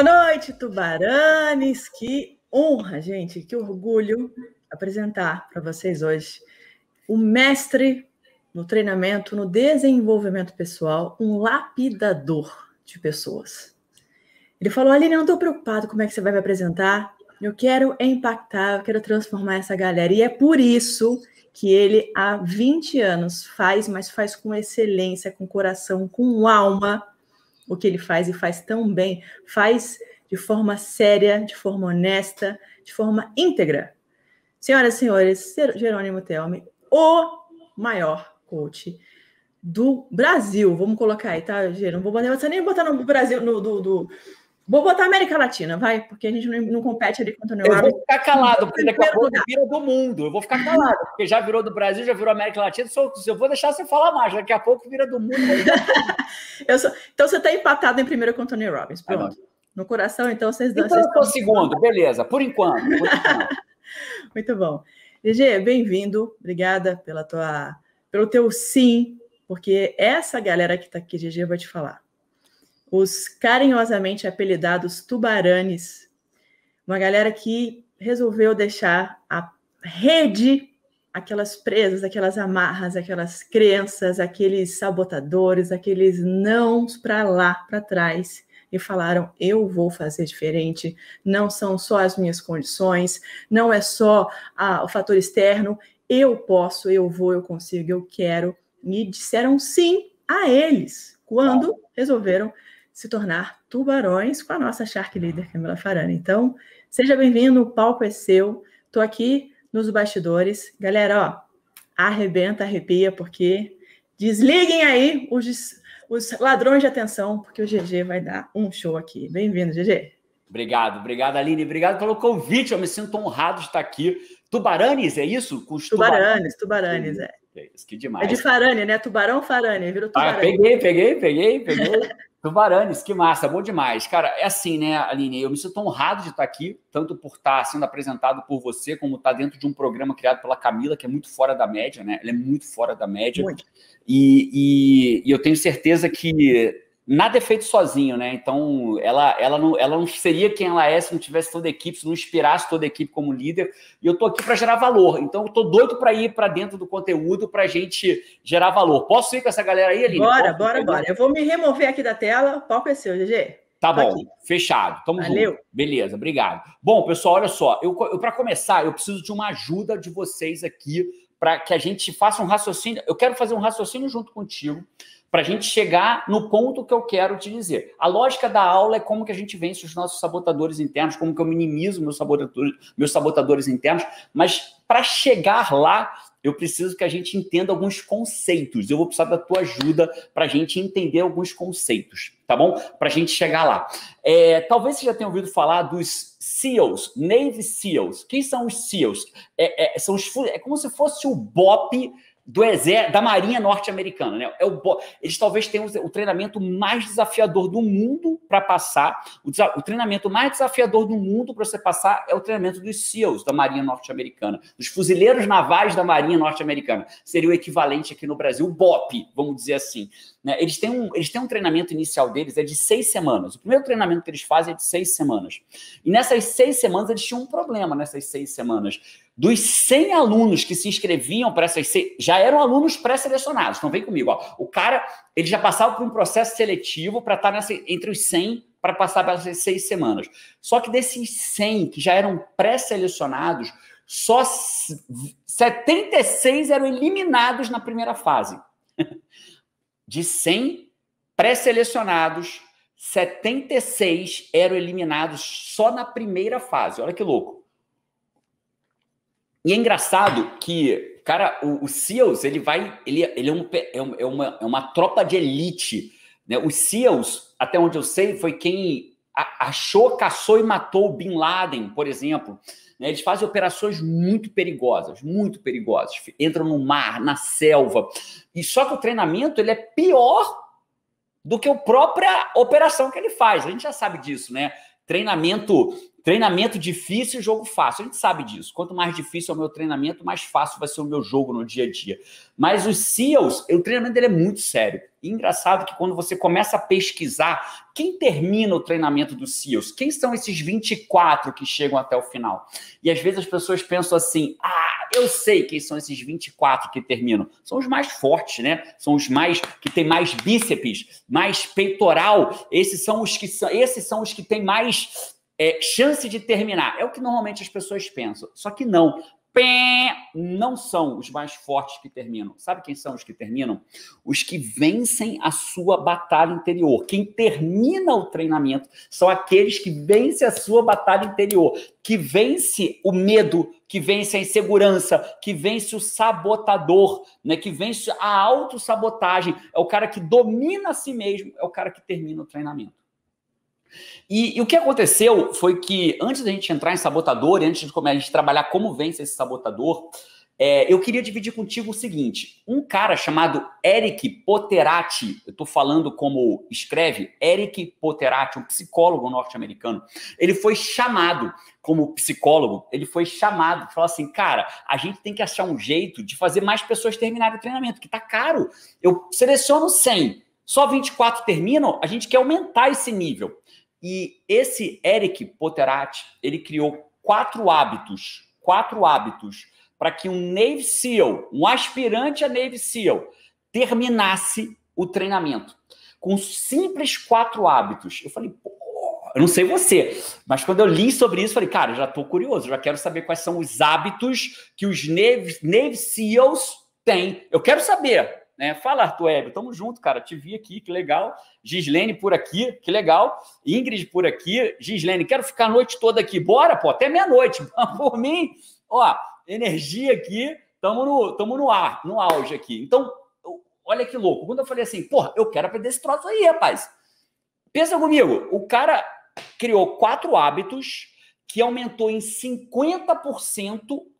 Boa noite, Tubaranes. Que honra, gente, que orgulho apresentar para vocês hoje o mestre no treinamento, no desenvolvimento pessoal, um lapidador de pessoas. Ele falou: Aline, não estou preocupado como é que você vai me apresentar. Eu quero impactar, eu quero transformar essa galera. E é por isso que ele há 20 anos faz, mas faz com excelência, com coração, com alma o que ele faz e faz tão bem, faz de forma séria, de forma honesta, de forma íntegra. Senhoras e senhores, Jerônimo Telme, o maior coach do Brasil. Vamos colocar aí, tá, Jerônimo? Não vou nem botar no Brasil, no, do, do, Vou botar América Latina, vai, porque a gente não, não compete ali com o Robbins. Eu vou ficar calado, porque daqui a pouco vira do mundo. Eu vou ficar calado, porque já virou do Brasil, já virou América Latina. eu vou deixar você falar mais, daqui a pouco vira do mundo. sou... Então você está empatado em primeiro com o Tony Robbins. Tá pronto. no coração, então vocês dão. Então vocês eu segundo, beleza, por enquanto. Por enquanto. Muito bom. GG, bem-vindo. Obrigada pela tua, pelo teu sim, porque é essa galera que está aqui, GG, vai te falar os carinhosamente apelidados tubaranes, uma galera que resolveu deixar a rede, aquelas presas, aquelas amarras, aquelas crenças, aqueles sabotadores, aqueles nãos para lá, para trás e falaram: eu vou fazer diferente, não são só as minhas condições, não é só a, o fator externo, eu posso, eu vou, eu consigo, eu quero. E disseram sim a eles quando resolveram se tornar tubarões com a nossa Shark Leader, Camila Farana. Então, seja bem-vindo, o palco é seu. Estou aqui nos bastidores. Galera, ó, arrebenta, arrepia, porque desliguem aí os, os ladrões de atenção, porque o GG vai dar um show aqui. Bem-vindo, GG. Obrigado, obrigado, Aline. Obrigado pelo convite. Eu me sinto honrado de estar aqui. Tubaranes, é isso? Com os tubaranes, tubaranes, tubaranes é. é. Que demais. É de Farane, né? Tubarão Farane, virou ah, tubarão. Ah, peguei, peguei, peguei, peguei. Do que massa, bom demais. Cara, é assim, né, Aline? Eu me sinto honrado de estar aqui, tanto por estar sendo apresentado por você, como estar dentro de um programa criado pela Camila, que é muito fora da média, né? Ela é muito fora da média. Muito. E, e, e eu tenho certeza que nada é feito sozinho, né? Então, ela, ela, não, ela não seria quem ela é se não tivesse toda a equipe, se não inspirasse toda a equipe como líder. E eu tô aqui para gerar valor. Então, eu tô doido para ir para dentro do conteúdo para gente gerar valor. Posso ir com essa galera aí, Aline? Bora, Posso? bora, bora. Eu vou me remover aqui da tela. O palco é seu, GG. Tá bom, aqui. fechado. Tamo Valeu. Junto. Beleza, obrigado. Bom, pessoal, olha só. Eu, eu para começar, eu preciso de uma ajuda de vocês aqui para que a gente faça um raciocínio. Eu quero fazer um raciocínio junto contigo para a gente chegar no ponto que eu quero te dizer. A lógica da aula é como que a gente vence os nossos sabotadores internos, como que eu minimizo meus sabotadores, meus sabotadores internos, mas para chegar lá, eu preciso que a gente entenda alguns conceitos. Eu vou precisar da tua ajuda para a gente entender alguns conceitos, tá bom? Para a gente chegar lá. É, talvez você já tenha ouvido falar dos SEALs, Navy SEALs. Quem são os SEALs? É, é, são os, é como se fosse o BOP do exército, da Marinha Norte-Americana, né? É o, eles talvez tenham o treinamento mais desafiador do mundo para passar. O, o, treinamento mais desafiador do mundo para você passar é o treinamento dos SEALs da Marinha Norte-Americana, dos fuzileiros navais da Marinha Norte-Americana. Seria o equivalente aqui no Brasil, o BOP, vamos dizer assim. Né? Eles, têm um, eles têm um treinamento inicial deles, é de seis semanas. O primeiro treinamento que eles fazem é de seis semanas. E nessas seis semanas, eles tinham um problema nessas seis semanas. Dos 100 alunos que se inscreviam para essas seis, já eram alunos pré-selecionados. Então, vem comigo. Ó. O cara, ele já passava por um processo seletivo para estar tá nessa, entre os 100 para passar essas seis semanas. Só que desses 100 que já eram pré-selecionados, só 76 eram eliminados na primeira fase. De 100 pré-selecionados, 76 eram eliminados só na primeira fase. Olha que louco. E é engraçado que, cara, o, o SEALs, ele vai. Ele, ele é, um, é, é, uma, é uma tropa de elite. Né? O SEALs, até onde eu sei, foi quem achou, caçou e matou o Bin Laden, por exemplo. Né? Eles fazem operações muito perigosas, muito perigosas. Entram no mar, na selva. E só que o treinamento ele é pior do que a própria operação que ele faz. A gente já sabe disso, né? Treinamento Treinamento difícil, jogo fácil. A gente sabe disso. Quanto mais difícil é o meu treinamento, mais fácil vai ser o meu jogo no dia a dia. Mas os SEALs, o treinamento dele é muito sério. E engraçado que quando você começa a pesquisar quem termina o treinamento dos SEALs, quem são esses 24 que chegam até o final? E às vezes as pessoas pensam assim: ah, eu sei quem são esses 24 que terminam. São os mais fortes, né? São os mais que têm mais bíceps, mais peitoral. Esses são os que são, esses são os que têm mais é, chance de terminar. É o que normalmente as pessoas pensam. Só que não. Pé, não são os mais fortes que terminam. Sabe quem são os que terminam? Os que vencem a sua batalha interior. Quem termina o treinamento são aqueles que vencem a sua batalha interior, que vence o medo, que vence a insegurança, que vence o sabotador, né? que vence a autossabotagem. É o cara que domina a si mesmo, é o cara que termina o treinamento. E, e, o que aconteceu foi que antes da gente entrar em sabotador, e antes de começar a gente trabalhar como vence esse sabotador, é, eu queria dividir contigo o seguinte: um cara chamado Eric Poterati, eu estou falando como escreve, Eric Poterati, um psicólogo norte-americano, ele foi chamado como psicólogo, ele foi chamado, falou assim, cara, a gente tem que achar um jeito de fazer mais pessoas terminarem o treinamento, que tá caro. Eu seleciono 100, só 24 terminam, a gente quer aumentar esse nível. E esse Eric Potterati, ele criou quatro hábitos, quatro hábitos para que um Navy SEAL, um aspirante a Navy SEAL, terminasse o treinamento. Com simples quatro hábitos. Eu falei, pô, eu não sei você, mas quando eu li sobre isso, falei, cara, já estou curioso, já quero saber quais são os hábitos que os Navy, Navy SEALs têm. Eu quero saber né? Fala, Arthur Hebe, tamo junto, cara. Te vi aqui, que legal. Gislene por aqui, que legal. Ingrid por aqui. Gislene, quero ficar a noite toda aqui. Bora, pô, até meia-noite. Por mim, ó, energia aqui, tamo no, tamo no ar, no auge aqui. Então, olha que louco. Quando eu falei assim, porra, eu quero aprender esse troço aí, rapaz. Pensa comigo, o cara criou quatro hábitos que aumentou em 50%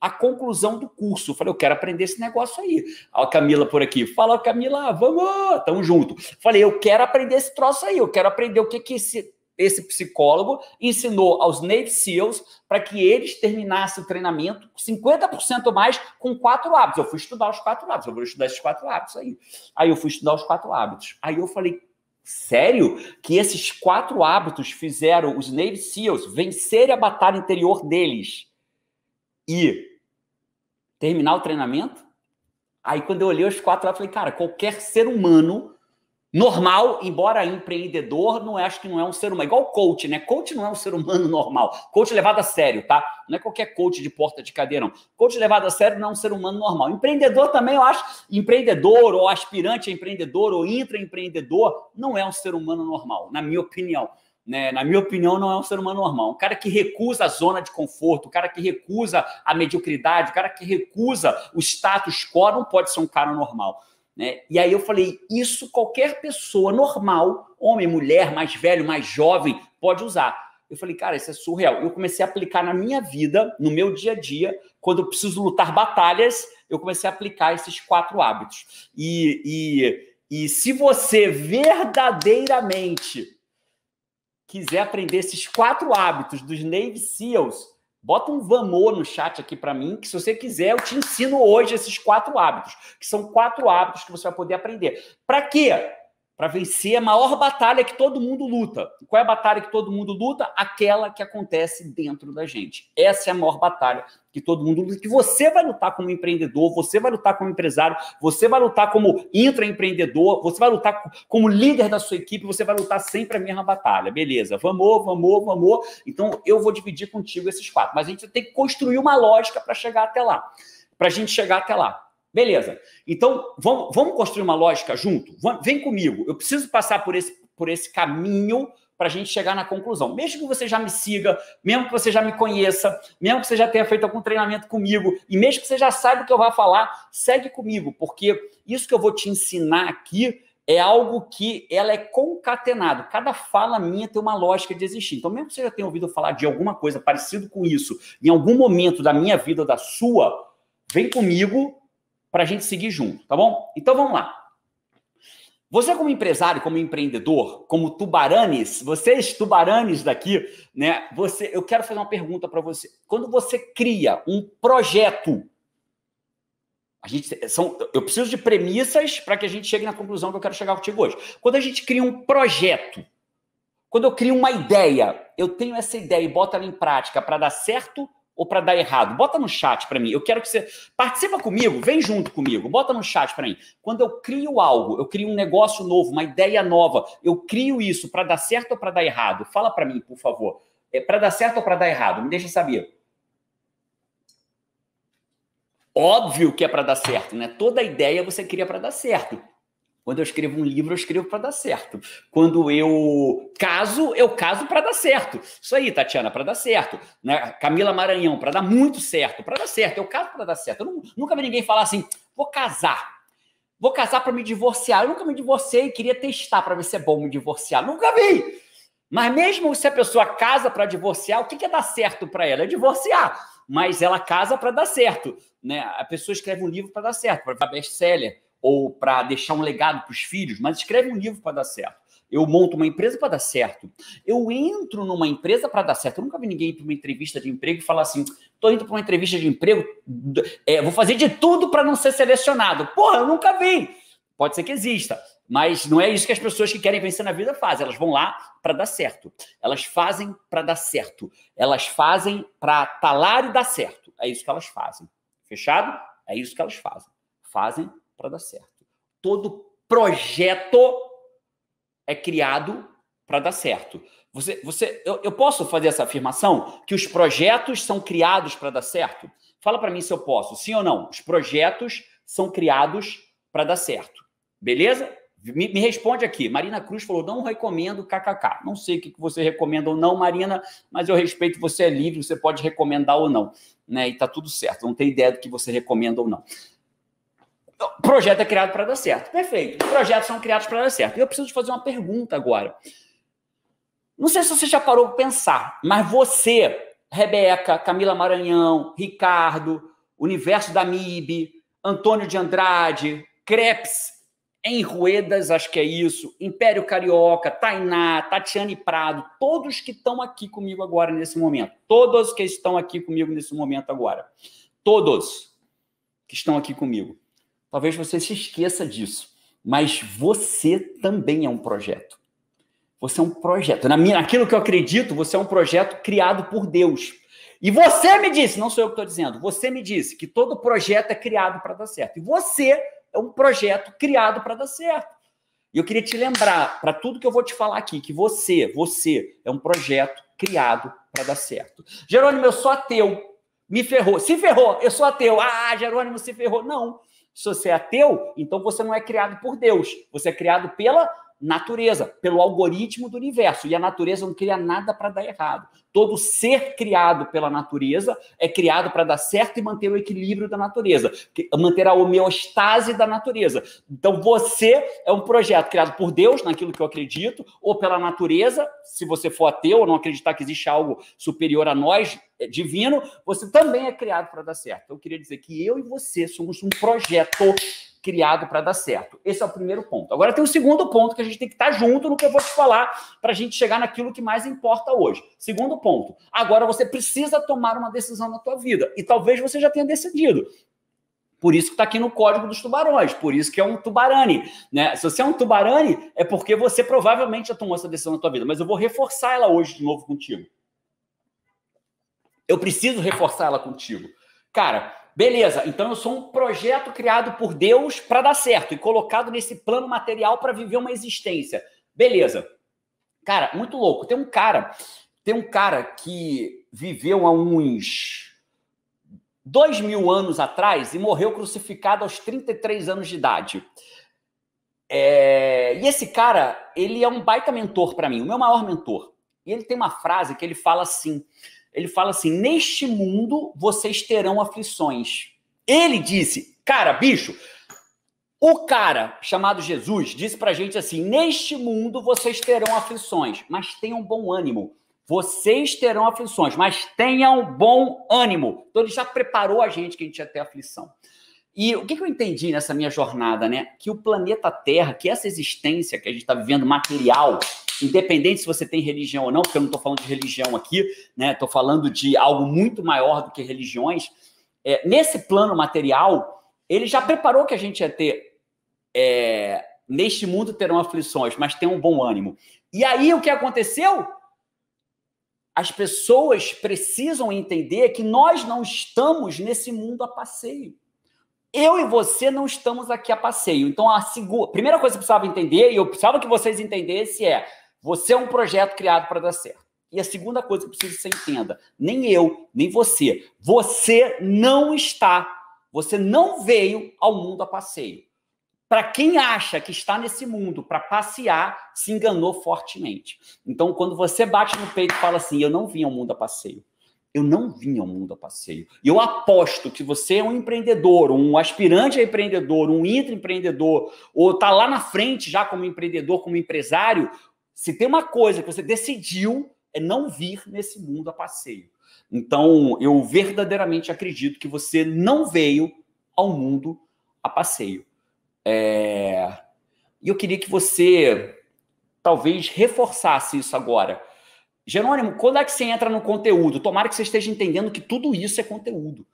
a conclusão do curso. Eu falei, eu quero aprender esse negócio aí. A Camila por aqui. Fala, Camila, vamos, tamo junto. Falei, eu quero aprender esse troço aí, eu quero aprender o que que esse, esse psicólogo ensinou aos Navy SEALs para que eles terminassem o treinamento 50% mais com quatro hábitos. Eu fui estudar os quatro hábitos, eu vou estudar esses quatro hábitos aí. Aí eu fui estudar os quatro hábitos. Aí eu falei, sério que esses quatro hábitos fizeram os Navy SEALs vencerem a batalha interior deles e terminar o treinamento? Aí quando eu olhei os quatro eu falei, cara, qualquer ser humano normal, embora empreendedor, não é, acho que não é um ser humano. Igual coach, né? Coach não é um ser humano normal. Coach levado a sério, tá? Não é qualquer coach de porta de cadeira não. Coach levado a sério não é um ser humano normal. Empreendedor também, eu acho, empreendedor ou aspirante a empreendedor ou intraempreendedor não é um ser humano normal, na minha opinião. Né? Na minha opinião, não é um ser humano normal. Um cara que recusa a zona de conforto, o um cara que recusa a mediocridade, o cara que recusa o status quo não pode ser um cara normal. Né? E aí eu falei, isso qualquer pessoa normal, homem, mulher, mais velho, mais jovem, pode usar. Eu falei, cara, isso é surreal. Eu comecei a aplicar na minha vida, no meu dia a dia, quando eu preciso lutar batalhas, eu comecei a aplicar esses quatro hábitos. E, e, e se você verdadeiramente quiser aprender esses quatro hábitos dos Navy SEALs, Bota um vamos no chat aqui para mim, que se você quiser, eu te ensino hoje esses quatro hábitos, que são quatro hábitos que você vai poder aprender. Para quê? para vencer a maior batalha que todo mundo luta. qual é a batalha que todo mundo luta? Aquela que acontece dentro da gente. Essa é a maior batalha que todo mundo luta, que você vai lutar como empreendedor, você vai lutar como empresário, você vai lutar como intraempreendedor, você vai lutar como líder da sua equipe, você vai lutar sempre a mesma batalha. Beleza, vamos, vamos, vamos. Então eu vou dividir contigo esses quatro, mas a gente tem que construir uma lógica para chegar até lá, para a gente chegar até lá. Beleza. Então, vamos, vamos construir uma lógica junto? vem comigo. Eu preciso passar por esse, por esse caminho para a gente chegar na conclusão. Mesmo que você já me siga, mesmo que você já me conheça, mesmo que você já tenha feito algum treinamento comigo, e mesmo que você já saiba o que eu vou falar, segue comigo, porque isso que eu vou te ensinar aqui é algo que ela é concatenado. Cada fala minha tem uma lógica de existir. Então, mesmo que você já tenha ouvido falar de alguma coisa parecido com isso, em algum momento da minha vida ou da sua, vem comigo para a gente seguir junto, tá bom? Então vamos lá. Você, como empresário, como empreendedor, como tubaranes, vocês é tubaranes daqui, né? Você, eu quero fazer uma pergunta para você. Quando você cria um projeto, a gente são, eu preciso de premissas para que a gente chegue na conclusão que eu quero chegar contigo hoje. Quando a gente cria um projeto, quando eu crio uma ideia, eu tenho essa ideia e boto ela em prática para dar certo ou para dar errado? Bota no chat para mim. Eu quero que você participa comigo, vem junto comigo. Bota no chat para mim. Quando eu crio algo, eu crio um negócio novo, uma ideia nova, eu crio isso para dar certo ou para dar errado? Fala para mim, por favor. É para dar certo ou para dar errado? Me deixa saber. Óbvio que é para dar certo, né? Toda ideia você cria para dar certo. Quando eu escrevo um livro, eu escrevo para dar certo. Quando eu caso, eu caso para dar certo. Isso aí, Tatiana, para dar certo. Né? Camila Maranhão, para dar muito certo. Para dar certo, eu caso para dar certo. Eu nunca vi ninguém falar assim, vou casar. Vou casar para me divorciar. Eu nunca me divorciei, queria testar para ver se é bom me divorciar. Nunca vi. Mas mesmo se a pessoa casa para divorciar, o que, que é dar certo para ela? É divorciar. Mas ela casa para dar certo. Né? A pessoa escreve um livro para dar certo, para best-seller ou para deixar um legado para os filhos, mas escreve um livro para dar certo. Eu monto uma empresa para dar certo. Eu entro numa empresa para dar certo. Eu nunca vi ninguém ir para uma entrevista de emprego e falar assim: estou indo para uma entrevista de emprego, é, vou fazer de tudo para não ser selecionado. Porra, eu nunca vi. Pode ser que exista, mas não é isso que as pessoas que querem vencer na vida fazem. Elas vão lá para dar certo. Elas fazem para dar certo. Elas fazem para talar e dar certo. É isso que elas fazem. Fechado? É isso que elas fazem. Fazem para dar certo. Todo projeto é criado para dar certo. Você, você, eu, eu, posso fazer essa afirmação que os projetos são criados para dar certo? Fala para mim se eu posso, sim ou não? Os projetos são criados para dar certo, beleza? Me, me, responde aqui. Marina Cruz falou: não recomendo KKK. Não sei o que você recomenda ou não, Marina, mas eu respeito. Você é livre, você pode recomendar ou não, né? E tá tudo certo. Não tem ideia do que você recomenda ou não. O então, projeto é criado para dar certo. Perfeito. projetos são criados para dar certo. E eu preciso fazer uma pergunta agora. Não sei se você já parou para pensar, mas você, Rebeca, Camila Maranhão, Ricardo, Universo da MIB, Antônio de Andrade, Krebs, em Ruedas, acho que é isso, Império Carioca, Tainá, Tatiane Prado, todos que estão aqui comigo agora nesse momento. Todos que estão aqui comigo nesse momento agora. Todos que estão aqui comigo. Talvez você se esqueça disso, mas você também é um projeto. Você é um projeto. Na minha, naquilo que eu acredito, você é um projeto criado por Deus. E você me disse, não sou eu que estou dizendo, você me disse que todo projeto é criado para dar certo. E você é um projeto criado para dar certo. E eu queria te lembrar, para tudo que eu vou te falar aqui, que você, você é um projeto criado para dar certo. Jerônimo, eu sou ateu, me ferrou. Se ferrou, eu sou ateu. Ah, Jerônimo se ferrou. Não. Se você é ateu, então você não é criado por Deus, você é criado pela natureza, pelo algoritmo do universo. E a natureza não cria nada para dar errado. Todo ser criado pela natureza é criado para dar certo e manter o equilíbrio da natureza, manter a homeostase da natureza. Então você é um projeto criado por Deus, naquilo que eu acredito, ou pela natureza, se você for ateu ou não acreditar que existe algo superior a nós, é, divino, você também é criado para dar certo. Então, eu queria dizer que eu e você somos um projeto criado para dar certo. Esse é o primeiro ponto. Agora tem o segundo ponto que a gente tem que estar tá junto no que eu vou te falar para a gente chegar naquilo que mais importa hoje. Segundo ponto. Agora você precisa tomar uma decisão na tua vida e talvez você já tenha decidido. Por isso que está aqui no código dos tubarões, por isso que é um tubarane. Né? Se você é um tubarane, é porque você provavelmente já tomou essa decisão na tua vida, mas eu vou reforçar ela hoje de novo contigo. Eu preciso reforçar ela contigo. Cara, Beleza, então eu sou um projeto criado por Deus para dar certo e colocado nesse plano material para viver uma existência. Beleza. Cara, muito louco. Tem um cara, tem um cara que viveu há uns dois mil anos atrás e morreu crucificado aos 33 anos de idade. É... E esse cara, ele é um baita mentor para mim, o meu maior mentor. E ele tem uma frase que ele fala assim: ele fala assim: neste mundo vocês terão aflições. Ele disse, cara, bicho, o cara chamado Jesus disse pra gente assim: neste mundo vocês terão aflições, mas tenham bom ânimo. Vocês terão aflições, mas tenham bom ânimo. Então ele já preparou a gente que a gente ia ter aflição. E o que, eu entendi nessa minha jornada, né? Que o planeta Terra, que essa existência que a gente está vivendo material, independente se você tem religião ou não, porque eu não estou falando de religião aqui, né? Estou falando de algo muito maior do que religiões. É, nesse plano material, ele já preparou que a gente ia ter. É, neste mundo terão aflições, mas tem um bom ânimo. E aí o que aconteceu? As pessoas precisam entender que nós não estamos nesse mundo a passeio. Eu e você não estamos aqui a passeio. Então, a segura... primeira coisa que eu precisava entender, e eu precisava que vocês entendessem, é você é um projeto criado para dar certo. E a segunda coisa que precisa que você entenda, nem eu, nem você, você não está, você não veio ao mundo a passeio. Para quem acha que está nesse mundo para passear, se enganou fortemente. Então, quando você bate no peito e fala assim, eu não vim ao mundo a passeio, eu não vim ao mundo a passeio. E eu aposto que você é um empreendedor, um aspirante a empreendedor, um intraempreendedor, ou está lá na frente já como empreendedor, como empresário, se tem uma coisa que você decidiu, é não vir nesse mundo a passeio. Então, eu verdadeiramente acredito que você não veio ao mundo a passeio. É, e é... eu queria que você talvez reforçasse isso agora. Jerônimo, quando é que você entra no conteúdo? Tomara que você esteja entendendo que tudo isso é conteúdo.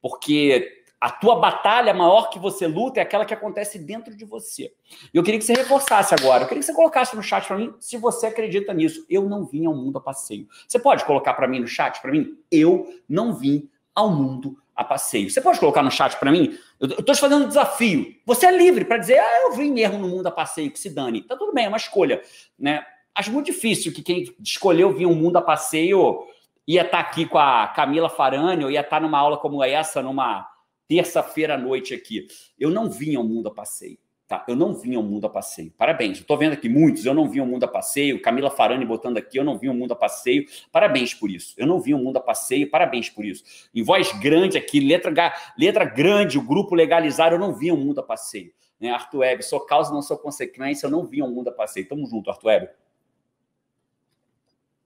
Porque a tua batalha maior que você luta é aquela que acontece dentro de você. E eu queria que você reforçasse agora. Eu queria que você colocasse no chat para mim se você acredita nisso. Eu não vim ao mundo a passeio. Você pode colocar para mim no chat para mim? Eu não vim ao mundo a passeio. Você pode colocar no chat para mim? Eu estou te fazendo um desafio. Você é livre para dizer, ah, eu vim mesmo no mundo a passeio, que se dane. Tá tudo bem, é uma escolha, né? Acho muito difícil que quem escolheu vir ao mundo a passeio ia estar tá aqui com a Camila Farani ou ia estar tá numa aula como essa, numa terça-feira à noite aqui. Eu não vim ao mundo a passeio. Tá? Eu não vim ao mundo a passeio. Parabéns. Eu tô vendo aqui muitos. Eu não vim ao mundo a passeio. Camila Farani botando aqui. Eu não vim ao mundo a passeio. Parabéns por isso. Eu não vim ao mundo a passeio. Parabéns por isso. Em voz grande aqui, letra, letra grande, o grupo legalizar. Eu não vim ao mundo a passeio. Né? Arthur Web, sou causa, não sou consequência. Eu não vim ao mundo a passeio. Tamo junto, Arthur Web.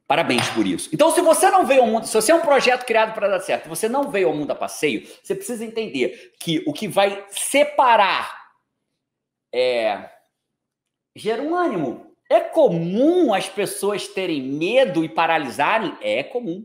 Parabéns por isso. Então, se você não veio ao mundo, se você é um projeto criado para dar certo, você não veio ao mundo a passeio, você precisa entender que o que vai separar é É comum as pessoas terem medo e paralisarem? É comum.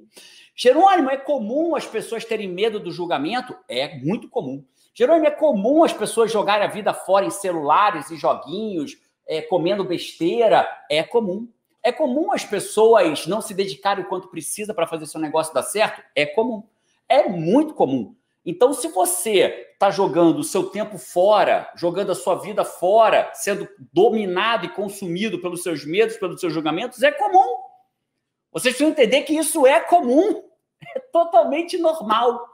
Jerônimo, é comum as pessoas terem medo do julgamento? É muito comum. Jerônimo, é comum as pessoas jogarem a vida fora em celulares e joguinhos, é, comendo besteira? É comum. É comum as pessoas não se dedicarem o quanto precisa para fazer seu negócio dar certo? É comum. É muito comum. Então, se você está jogando o seu tempo fora, jogando a sua vida fora, sendo dominado e consumido pelos seus medos, pelos seus julgamentos, é comum. Vocês precisam entender que isso é comum, é totalmente normal.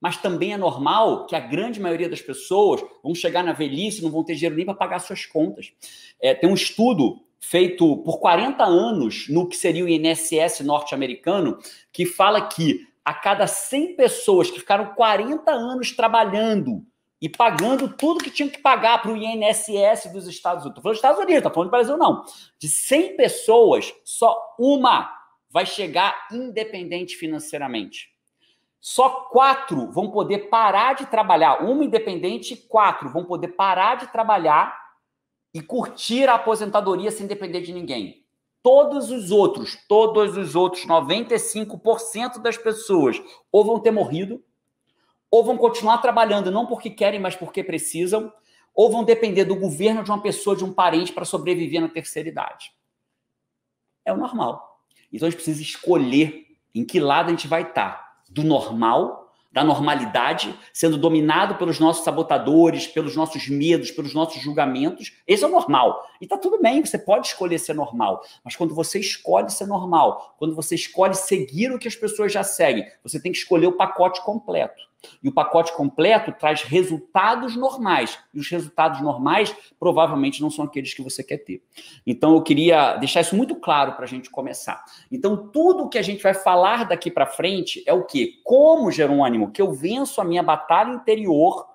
Mas também é normal que a grande maioria das pessoas vão chegar na velhice, não vão ter dinheiro nem para pagar suas contas. É, tem um estudo feito por 40 anos no que seria o INSS norte-americano, que fala que a cada 100 pessoas que ficaram 40 anos trabalhando e pagando tudo que tinham que pagar para o INSS dos Estados Unidos. Estou falando dos Estados Unidos, estou falando do Brasil, não. De 100 pessoas, só uma vai chegar independente financeiramente. Só quatro vão poder parar de trabalhar, uma independente, quatro vão poder parar de trabalhar e curtir a aposentadoria sem depender de ninguém. Todos os outros, todos os outros 95% das pessoas ou vão ter morrido, ou vão continuar trabalhando não porque querem, mas porque precisam, ou vão depender do governo de uma pessoa, de um parente para sobreviver na terceira idade. É o normal. Então a gente precisa escolher em que lado a gente vai estar, do normal da normalidade, sendo dominado pelos nossos sabotadores, pelos nossos medos, pelos nossos julgamentos. Esse é o normal. E tá tudo bem, você pode escolher ser normal. Mas quando você escolhe ser normal, quando você escolhe seguir o que as pessoas já seguem, você tem que escolher o pacote completo. E o pacote completo traz resultados normais. E os resultados normais provavelmente não são aqueles que você quer ter. Então eu queria deixar isso muito claro para a gente começar. Então tudo que a gente vai falar daqui para frente é o que? Como, Jerônimo, que eu venço a minha batalha interior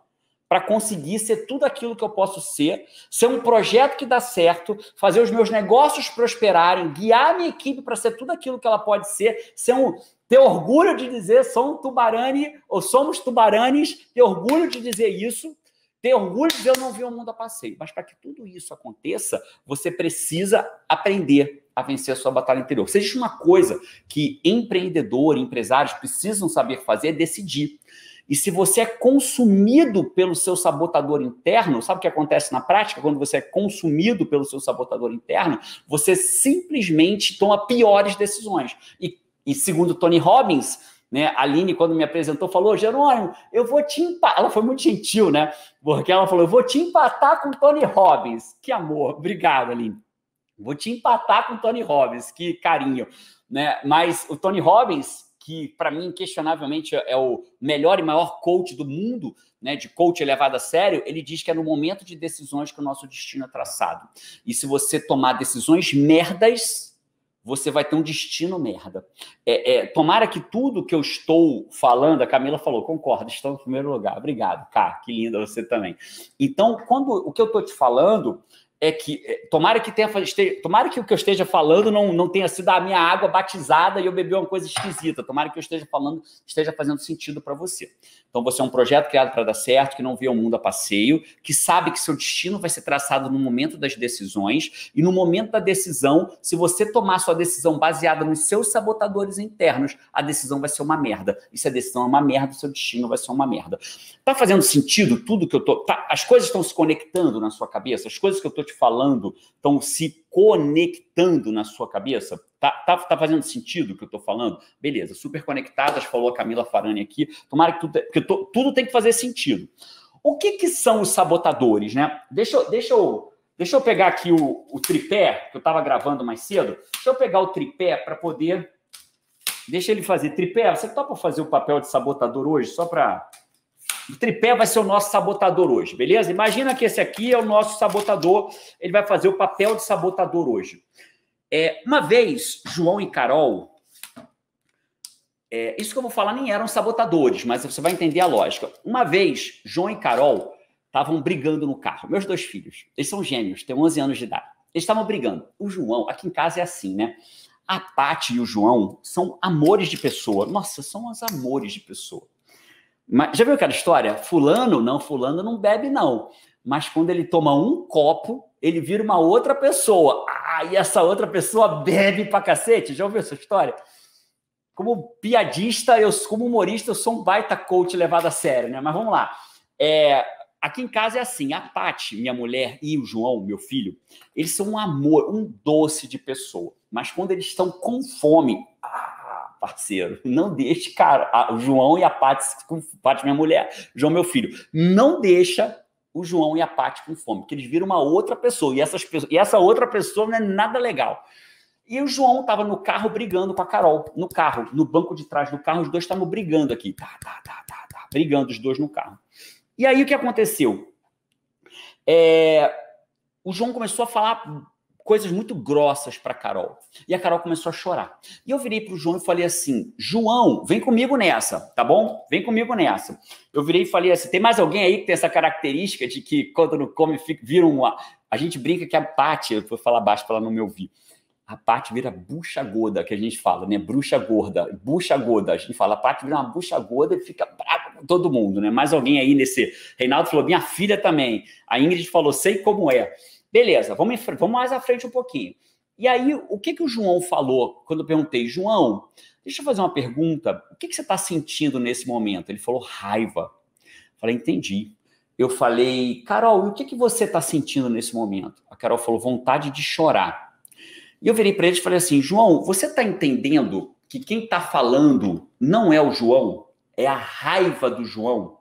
para conseguir ser tudo aquilo que eu posso ser, ser um projeto que dá certo, fazer os meus negócios prosperarem, guiar a minha equipe para ser tudo aquilo que ela pode ser, ser um ter orgulho de dizer sou tubarani, ou somos tubaranes, ter orgulho de dizer isso, ter orgulho de eu não vi o mundo a passeio. Mas para que tudo isso aconteça, você precisa aprender a vencer a sua batalha interior. Se existe uma coisa que empreendedor, empresários precisam saber fazer, é decidir. E se você é consumido pelo seu sabotador interno, sabe o que acontece na prática? Quando você é consumido pelo seu sabotador interno, você simplesmente toma piores decisões. E e segundo Tony Robbins, né, a Aline, quando me apresentou, falou: Jerônimo, eu vou te empatar. Ela foi muito gentil, né? Porque ela falou: eu vou te empatar com Tony Robbins. Que amor, obrigado, Aline. Vou te empatar com Tony Robbins, que carinho. Né? Mas o Tony Robbins, que para mim, inquestionavelmente, é o melhor e maior coach do mundo, né, de coach elevado a sério, ele diz que é no momento de decisões que o nosso destino é traçado. E se você tomar decisões merdas, você vai ter um destino merda. É, é, tomara que tudo que eu estou falando, a Camila falou, concordo, estou no primeiro lugar. Obrigado, cara, que linda você também. Então, quando o que eu estou te falando é que é, tomara que tenha tomara que o que eu esteja falando não, não tenha sido a minha água batizada e eu bebi uma coisa esquisita. Tomara que eu esteja falando esteja fazendo sentido para você. Então você é um projeto criado para dar certo, que não vê o mundo a passeio, que sabe que seu destino vai ser traçado no momento das decisões e no momento da decisão, se você tomar sua decisão baseada nos seus sabotadores internos, a decisão vai ser uma merda. E se a decisão é uma merda, seu destino vai ser uma merda. Tá fazendo sentido tudo que eu tô, tá, as coisas estão se conectando na sua cabeça, as coisas que eu tô te te falando estão se conectando na sua cabeça? Tá, tá, tá fazendo sentido o que eu estou falando? Beleza, super conectadas, falou a Camila Farani aqui. Tomara que tudo, porque tô, tudo tem que fazer sentido. O que, que são os sabotadores, né? Deixa, eu, deixa, eu, deixa eu pegar aqui o, o tripé, que eu estava gravando mais cedo. Deixa eu pegar o tripé para poder. Deixa ele fazer. Tripé, você topa fazer o papel de sabotador hoje, só para o tripé vai ser o nosso sabotador hoje, beleza? Imagina que esse aqui é o nosso sabotador, ele vai fazer o papel de sabotador hoje. É, uma vez, João e Carol, é, isso que eu vou falar nem eram sabotadores, mas você vai entender a lógica. Uma vez, João e Carol estavam brigando no carro, meus dois filhos. Eles são gêmeos, têm 11 anos de idade. Eles estavam brigando. O João, aqui em casa é assim, né? A Paty e o João são amores de pessoa. Nossa, são os amores de pessoa. Mas, já viu aquela história? Fulano, não, fulano não bebe, não. Mas quando ele toma um copo, ele vira uma outra pessoa. Ah, e essa outra pessoa bebe pra cacete. Já ouviu essa história? Como piadista, eu, como humorista, eu sou um baita coach levado a sério, né? Mas vamos lá. É, aqui em casa é assim: a Pati, minha mulher, e o João, meu filho, eles são um amor, um doce de pessoa. Mas quando eles estão com fome, ah, parceiro. Não deixe, cara, a, o João e a Paty, Paty minha mulher, João meu filho, não deixa o João e a Paty com fome, porque eles viram uma outra pessoa e, essas, e essa outra pessoa não é nada legal. E o João estava no carro brigando com a Carol, no carro, no banco de trás do carro, os dois estavam brigando aqui, tá, tá, tá, tá, tá, brigando os dois no carro. E aí o que aconteceu? É, o João começou a falar coisas muito grossas para Carol. E a Carol começou a chorar. E eu virei para o João e falei assim: João, vem comigo nessa, tá bom? Vem comigo nessa. Eu virei e falei assim: tem mais alguém aí que tem essa característica de que quando não come, fica, vira uma. A gente brinca que a Paty, eu vou falar baixo para ela não me ouvir. A Paty vira bucha gorda, que a gente fala, né? Bruxa gorda, bucha gorda. A gente fala, a Paty vira uma bucha gorda e fica brava com todo mundo, né? Mais alguém aí nesse. Reinaldo falou, minha filha também. A Ingrid falou, sei como é. Beleza, vamos, vamos mais à frente um pouquinho. E aí, o que, que o João falou quando eu perguntei, João, deixa eu fazer uma pergunta, o que, que você está sentindo nesse momento? Ele falou raiva. Eu falei, entendi. Eu falei, Carol, o que, que você está sentindo nesse momento? A Carol falou, vontade de chorar. E eu virei para ele e falei assim, João, você está entendendo que quem está falando não é o João, é a raiva do João?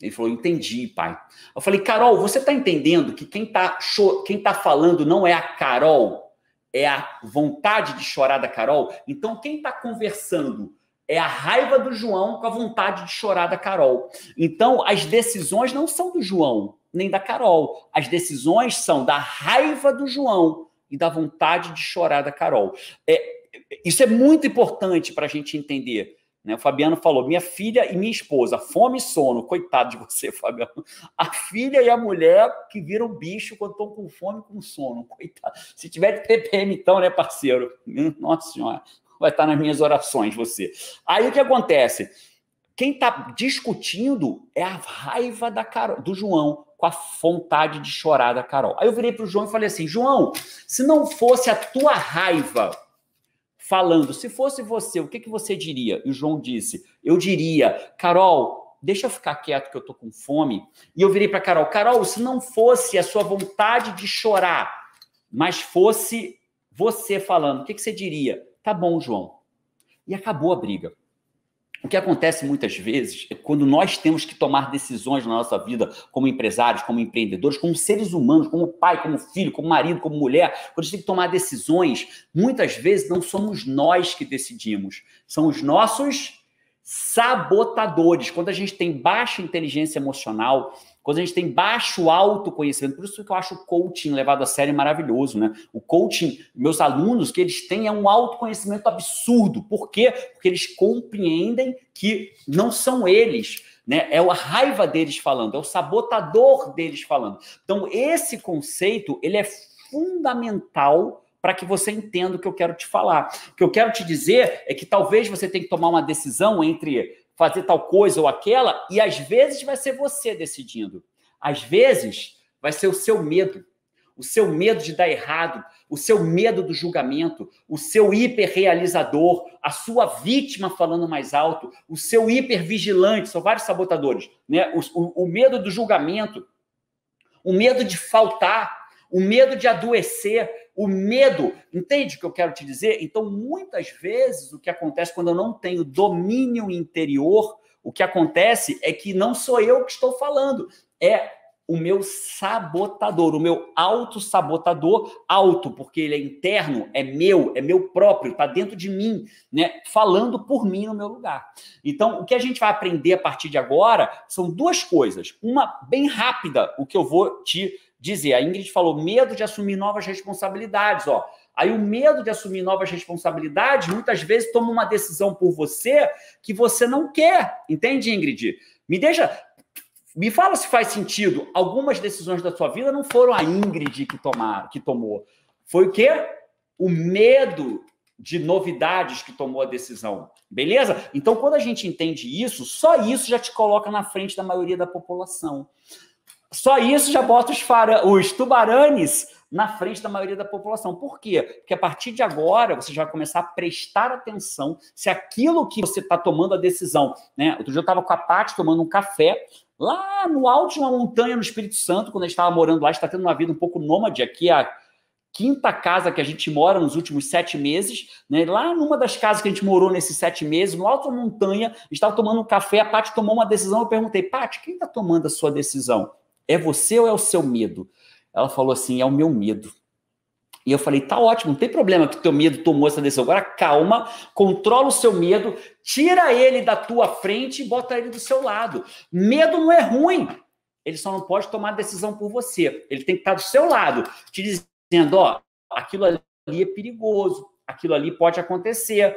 Ele falou: Entendi, pai. Eu falei: Carol, você está entendendo que quem está quem tá falando não é a Carol, é a vontade de chorar da Carol? Então, quem está conversando é a raiva do João com a vontade de chorar da Carol. Então, as decisões não são do João nem da Carol. As decisões são da raiva do João e da vontade de chorar da Carol. É, é isso é muito importante para a gente entender. Né? O Fabiano falou: minha filha e minha esposa, fome e sono. Coitado de você, Fabiano. A filha e a mulher que viram bicho quando estão com fome e com sono. Coitado. Se tiver de TPM, então, né, parceiro? Nossa Senhora, vai estar nas minhas orações você. Aí o que acontece? Quem está discutindo é a raiva da Carol, do João, com a vontade de chorar da Carol. Aí eu virei para o João e falei assim: João, se não fosse a tua raiva falando: se fosse você, o que, que você diria? E o João disse: eu diria, Carol, deixa eu ficar quieto que eu tô com fome. E eu virei para Carol: Carol, se não fosse a sua vontade de chorar, mas fosse você falando, o que, que você diria? Tá bom, João. E acabou a briga. O que acontece muitas vezes é quando nós temos que tomar decisões na nossa vida, como empresários, como empreendedores, como seres humanos, como pai, como filho, como marido, como mulher, quando a gente tem que tomar decisões, muitas vezes não somos nós que decidimos, são os nossos sabotadores. Quando a gente tem baixa inteligência emocional, quando a gente tem baixo autoconhecimento, por isso que eu acho o coaching levado a sério maravilhoso, né? O coaching, meus alunos, que eles têm é um autoconhecimento absurdo. Por quê? Porque eles compreendem que não são eles, né? É a raiva deles falando, é o sabotador deles falando. Então, esse conceito, ele é fundamental para que você entenda o que eu quero te falar. O que eu quero te dizer é que talvez você tenha que tomar uma decisão entre fazer tal coisa ou aquela, e às vezes vai ser você decidindo. Às vezes vai ser o seu medo, o seu medo de dar errado, o seu medo do julgamento, o seu hiperrealizador, a sua vítima falando mais alto, o seu hipervigilante, são vários sabotadores, né? O, o, o medo do julgamento, o medo de faltar, o medo de adoecer, o medo, entende o que eu quero te dizer? Então, muitas vezes, o que acontece quando eu não tenho domínio interior, o que acontece é que não sou eu que estou falando, é o meu sabotador, o meu auto-sabotador, alto porque ele é interno, é meu, é meu próprio, está dentro de mim, né? Falando por mim no meu lugar. Então, o que a gente vai aprender a partir de agora são duas coisas. Uma bem rápida, o que eu vou te dizer. A Ingrid falou medo de assumir novas responsabilidades, ó. Aí o medo de assumir novas responsabilidades muitas vezes toma uma decisão por você que você não quer, entende, Ingrid? Me deixa, me fala se faz sentido. Algumas decisões da sua vida não foram a Ingrid que tomar, que tomou. Foi o quê? O medo de novidades que tomou a decisão. Beleza? Então, quando a gente entende isso, só isso já te coloca na frente da maioria da população. Só isso já bota os, fara... os tubaranes na frente da maioria da população. Por quê? Porque a partir de agora você já vai começar a prestar atenção se aquilo que você está tomando a decisão. Né? Outro dia eu estava com a Paty tomando um café lá no alto de uma montanha no Espírito Santo, quando a gente estava morando lá, está tendo uma vida um pouco nômade aqui, a quinta casa que a gente mora nos últimos sete meses, né? Lá numa das casas que a gente morou nesses sete meses, no alto da montanha, estava tomando um café, a Paty tomou uma decisão, eu perguntei, Paty, quem está tomando a sua decisão? É você ou é o seu medo? Ela falou assim: é o meu medo. E eu falei: tá ótimo, não tem problema que o teu medo tomou essa decisão. Agora calma, controla o seu medo, tira ele da tua frente e bota ele do seu lado. Medo não é ruim. Ele só não pode tomar decisão por você. Ele tem que estar do seu lado, te dizendo: ó, aquilo ali é perigoso, aquilo ali pode acontecer,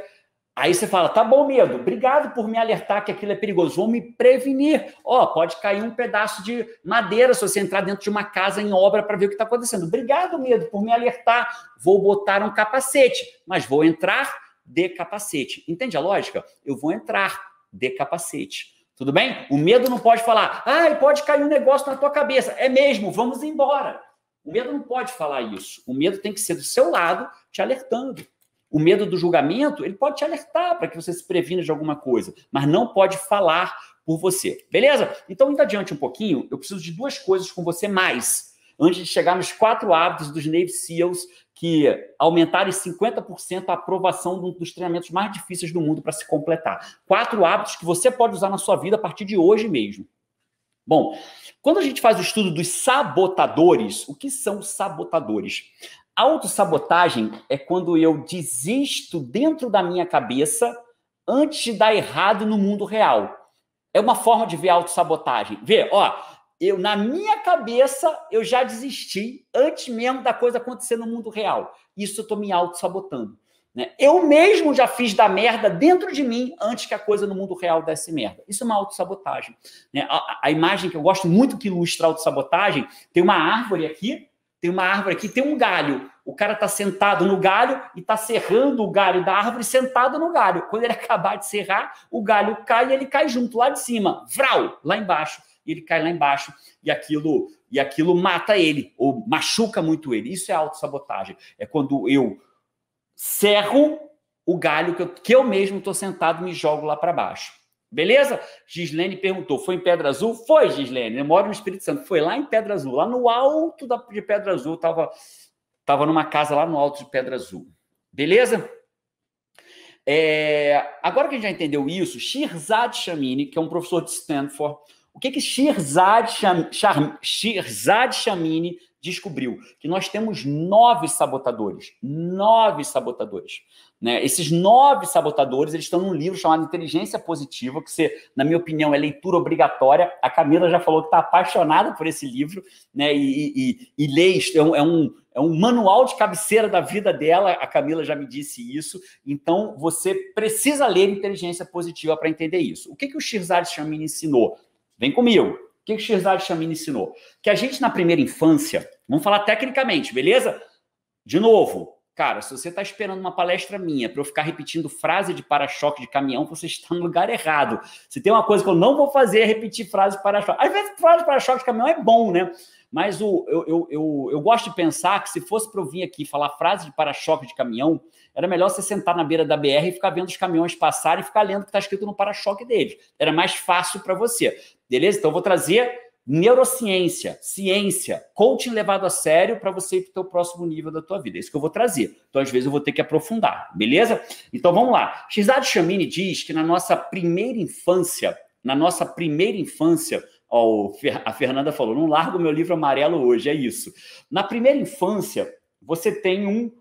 Aí você fala, tá bom, medo, obrigado por me alertar que aquilo é perigoso, vou me prevenir. Ó, oh, pode cair um pedaço de madeira se você entrar dentro de uma casa em obra para ver o que está acontecendo. Obrigado, medo, por me alertar. Vou botar um capacete, mas vou entrar de capacete. Entende a lógica? Eu vou entrar de capacete. Tudo bem? O medo não pode falar, ah, pode cair um negócio na tua cabeça. É mesmo, vamos embora. O medo não pode falar isso. O medo tem que ser do seu lado, te alertando. O medo do julgamento, ele pode te alertar para que você se previna de alguma coisa, mas não pode falar por você. Beleza? Então, indo adiante um pouquinho, eu preciso de duas coisas com você mais, antes de chegar nos quatro hábitos dos Navy SEALs que aumentaram em 50% a aprovação dos treinamentos mais difíceis do mundo para se completar. Quatro hábitos que você pode usar na sua vida a partir de hoje mesmo. Bom, quando a gente faz o estudo dos sabotadores, o que são sabotadores? Autossabotagem é quando eu desisto dentro da minha cabeça antes de dar errado no mundo real. É uma forma de ver autossabotagem. Vê, ó, eu na minha cabeça eu já desisti antes mesmo da coisa acontecer no mundo real. Isso eu tô me autossabotando. Né? Eu mesmo já fiz da merda dentro de mim antes que a coisa no mundo real desse merda. Isso é uma autossabotagem. Né? A, a, imagem que eu gosto muito que ilustra a autossabotagem tem uma árvore aqui tem uma árvore aqui, tem um galho. O cara está sentado no galho e está serrando o galho da árvore sentado no galho. Quando ele acabar de serrar, o galho cai e ele cai junto lá de cima. Vrau, Lá embaixo. E ele cai lá embaixo e aquilo e aquilo mata ele ou machuca muito ele. Isso é autossabotagem. É quando eu serro o galho que eu, que eu mesmo estou sentado me jogo lá para baixo. Beleza? Gislene perguntou: foi em Pedra Azul? Foi, Gislene. Eu moro no Espírito Santo. Foi lá em Pedra Azul, lá no alto da, de Pedra Azul. Tava, tava numa casa lá no alto de Pedra Azul. Beleza? É, agora que a gente já entendeu isso, Shirzad Shamini, que é um professor de Stanford, o que que Shirzad, Sham, Shirzad Shamini descobriu? Que nós temos nove sabotadores. Nove sabotadores. Né? Esses nove sabotadores eles estão num livro chamado Inteligência Positiva, que você, na minha opinião, é leitura obrigatória. A Camila já falou que está apaixonada por esse livro, né? E, e, e lê, é um, é um é um manual de cabeceira da vida dela, a Camila já me disse isso. Então, você precisa ler inteligência positiva para entender isso. O que, que o Shirzad Chamini ensinou? Vem comigo. O que, que o Shirzad Chamini ensinou? Que a gente, na primeira infância, vamos falar tecnicamente, beleza? De novo, Cara, se você está esperando uma palestra minha para eu ficar repetindo frase de para-choque de caminhão, você está no lugar errado. Se tem uma coisa que eu não vou fazer é repetir frase de para-choque. Às vezes, frase de para-choque de caminhão é bom, né? Mas o, eu, eu, eu, eu gosto de pensar que se fosse para eu vir aqui falar frase de para-choque de caminhão, era melhor você sentar na beira da BR e ficar vendo os caminhões passarem e ficar lendo o que está escrito no para-choque deles. Era mais fácil para você. Beleza? Então, eu vou trazer neurociência, ciência, coaching levado a sério para você ir para o próximo nível da tua vida. É isso que eu vou trazer. Então, às vezes, eu vou ter que aprofundar, beleza? Então, vamos lá. Shizad Chamini diz que na nossa primeira infância, na nossa primeira infância, ó, a Fernanda falou, não largo meu livro amarelo hoje, é isso. Na primeira infância, você tem um...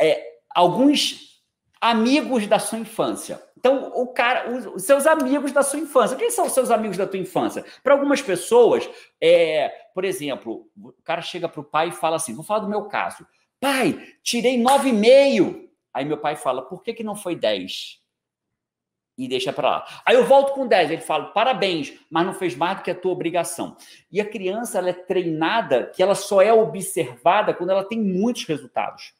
É, alguns amigos da sua infância. Então, o cara, os, seus amigos da sua infância. Quem são os seus amigos da tua infância? Para algumas pessoas, é, por exemplo, o cara chega para o pai e fala assim: vou falar do meu caso. Pai, tirei 9,5. Aí meu pai fala: por que, que não foi 10? E deixa para lá. Aí eu volto com 10. Ele fala: parabéns, mas não fez mais do que a tua obrigação. E a criança ela é treinada que ela só é observada quando ela tem muitos resultados.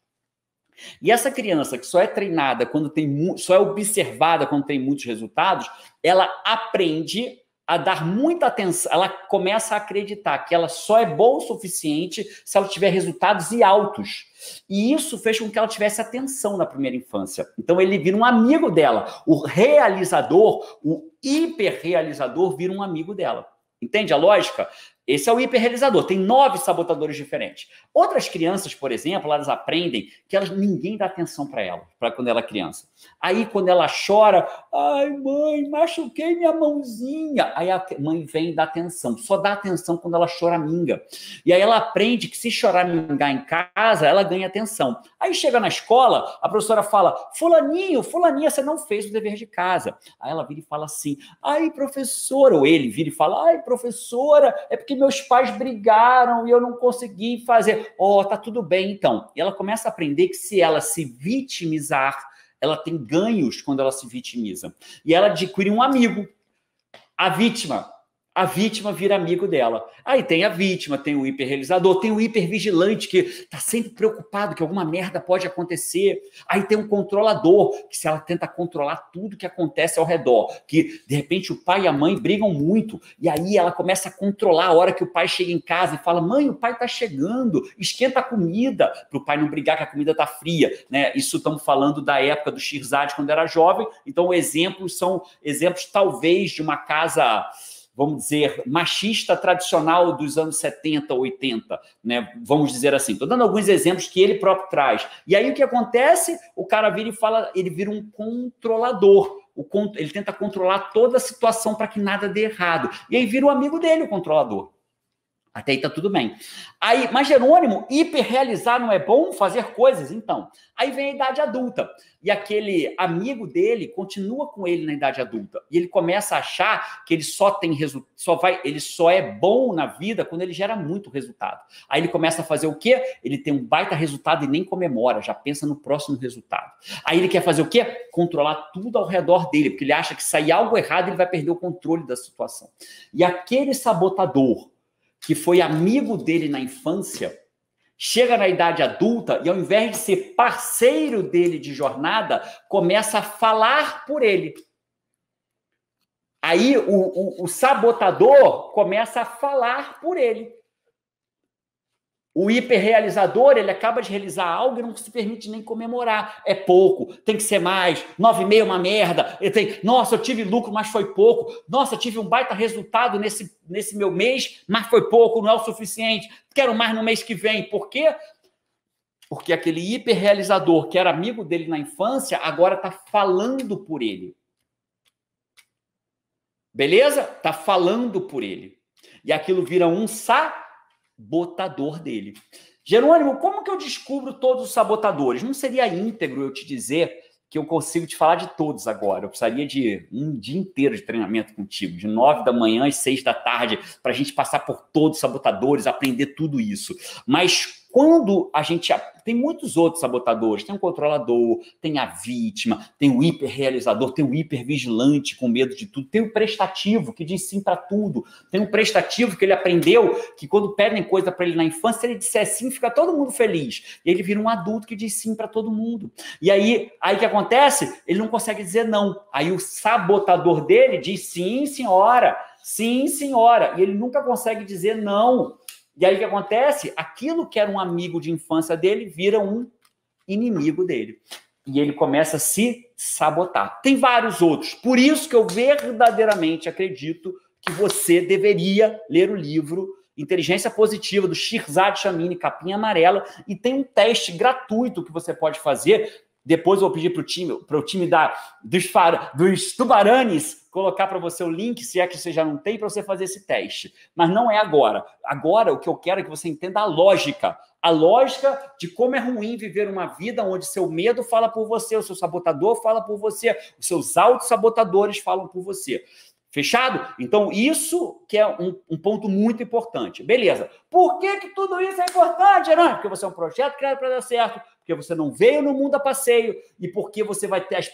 E essa criança que só é treinada quando tem só é observada quando tem muitos resultados, ela aprende a dar muita atenção, ela começa a acreditar que ela só é boa o suficiente se ela tiver resultados e altos. E isso fez com que ela tivesse atenção na primeira infância. Então ele vira um amigo dela. O realizador, o hiperrealizador, vira um amigo dela. Entende a lógica? Esse é o hiperrealizador. Tem nove sabotadores diferentes. Outras crianças, por exemplo, elas aprendem que elas, ninguém dá atenção para ela, para quando ela é criança. Aí, quando ela chora, ai, mãe, machuquei minha mãozinha. Aí a mãe vem e dá atenção. Só dá atenção quando ela choraminga. E aí ela aprende que se choramingar em casa, ela ganha atenção. Aí chega na escola, a professora fala: Fulaninho, Fulaninha, você não fez o dever de casa. Aí ela vira e fala assim: Ai, professora, ou ele vira e fala: Ai, professora, é porque meus pais brigaram e eu não consegui fazer. Ó, oh, tá tudo bem então. E ela começa a aprender que se ela se vitimizar, ela tem ganhos quando ela se vitimiza. E ela adquire um amigo. A vítima a vítima vira amigo dela. Aí tem a vítima, tem o hiperrealizador, tem o hipervigilante que está sempre preocupado que alguma merda pode acontecer. Aí tem um controlador, que se ela tenta controlar tudo que acontece ao redor, que de repente o pai e a mãe brigam muito, e aí ela começa a controlar a hora que o pai chega em casa e fala: "Mãe, o pai está chegando, esquenta a comida", para o pai não brigar que a comida está fria, né? Isso estamos falando da época do Shirzad quando era jovem. Então exemplos são exemplos talvez de uma casa vamos dizer, machista tradicional dos anos 70, 80, né? Vamos dizer assim. Estou dando alguns exemplos que ele próprio traz. E aí o que acontece? O cara vira e fala, ele vira um controlador. O, ele tenta controlar toda a situação para que nada dê errado. E aí vira o amigo dele, o controlador. Até aí tá tudo bem. Aí, mas Jerônimo, hiperrealizar não é bom? Fazer coisas? Então. Aí vem a idade adulta. E aquele amigo dele continua com ele na idade adulta. E ele começa a achar que ele só tem resultado, só vai, ele só é bom na vida quando ele gera muito resultado. Aí ele começa a fazer o quê? Ele tem um baita resultado e nem comemora, já pensa no próximo resultado. Aí ele quer fazer o quê? Controlar tudo ao redor dele, porque ele acha que sair algo errado, ele vai perder o controle da situação. E aquele sabotador que foi amigo dele na infância, chega na idade adulta e, ao invés de ser parceiro dele de jornada, começa a falar por ele. Aí o, o, o sabotador começa a falar por ele. O hiperrealizador, ele acaba de realizar algo e não se permite nem comemorar. É pouco, tem que ser mais. Nove e meio é uma merda. Ele tem, nossa, eu tive lucro, mas foi pouco. Nossa, eu tive um baita resultado nesse, nesse meu mês, mas foi pouco, não é o suficiente. Quero mais no mês que vem. Por quê? Porque aquele hiperrealizador que era amigo dele na infância, agora está falando por ele. Beleza? Está falando por ele. E aquilo vira um saco sabotador dele. Jerônimo, como que eu descubro todos os sabotadores? Não seria íntegro eu te dizer que eu consigo te falar de todos agora. Eu precisaria de um dia inteiro de treinamento contigo, de nove da manhã às seis da tarde, para a gente passar por todos os sabotadores, aprender tudo isso. Mas quando a gente. Tem muitos outros sabotadores: tem o controlador, tem a vítima, tem o hiperrealizador, tem o hipervigilante com medo de tudo, tem o prestativo que diz sim para tudo, tem o prestativo que ele aprendeu que quando pedem coisa para ele na infância, ele disser sim, fica todo mundo feliz. E ele vira um adulto que diz sim para todo mundo. E aí, aí que acontece? Ele não consegue dizer não. Aí o sabotador dele diz sim, senhora, sim, senhora. E ele nunca consegue dizer não. E aí o que acontece? Aquilo que era um amigo de infância dele vira um inimigo dele. E ele começa a se sabotar. Tem vários outros. Por isso que eu verdadeiramente acredito que você deveria ler o livro Inteligência Positiva, do Shirzad Chamini, capinha amarela, e tem um teste gratuito que você pode fazer. Depois eu vou pedir para o time, pro time da, dos, far, dos Tubaranes colocar para você o link, se é que você já não tem, para você fazer esse teste. Mas não é agora. Agora, o que eu quero é que você entenda a lógica. A lógica de como é ruim viver uma vida onde seu medo fala por você, o seu sabotador fala por você, os seus auto-sabotadores falam por você. Fechado? Então, isso que é um, um, ponto muito importante. Beleza. Por que, que tudo isso é importante, Heran? Né? Porque você é um projeto criado para dar certo, porque você não veio no mundo a passeio e porque você vai ter as,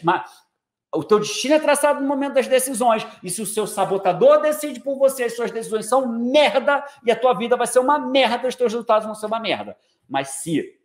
o teu destino é traçado no momento das decisões. E se o seu sabotador decide por você, as suas decisões são merda e a tua vida vai ser uma merda, os teus resultados vão ser uma merda. Mas se,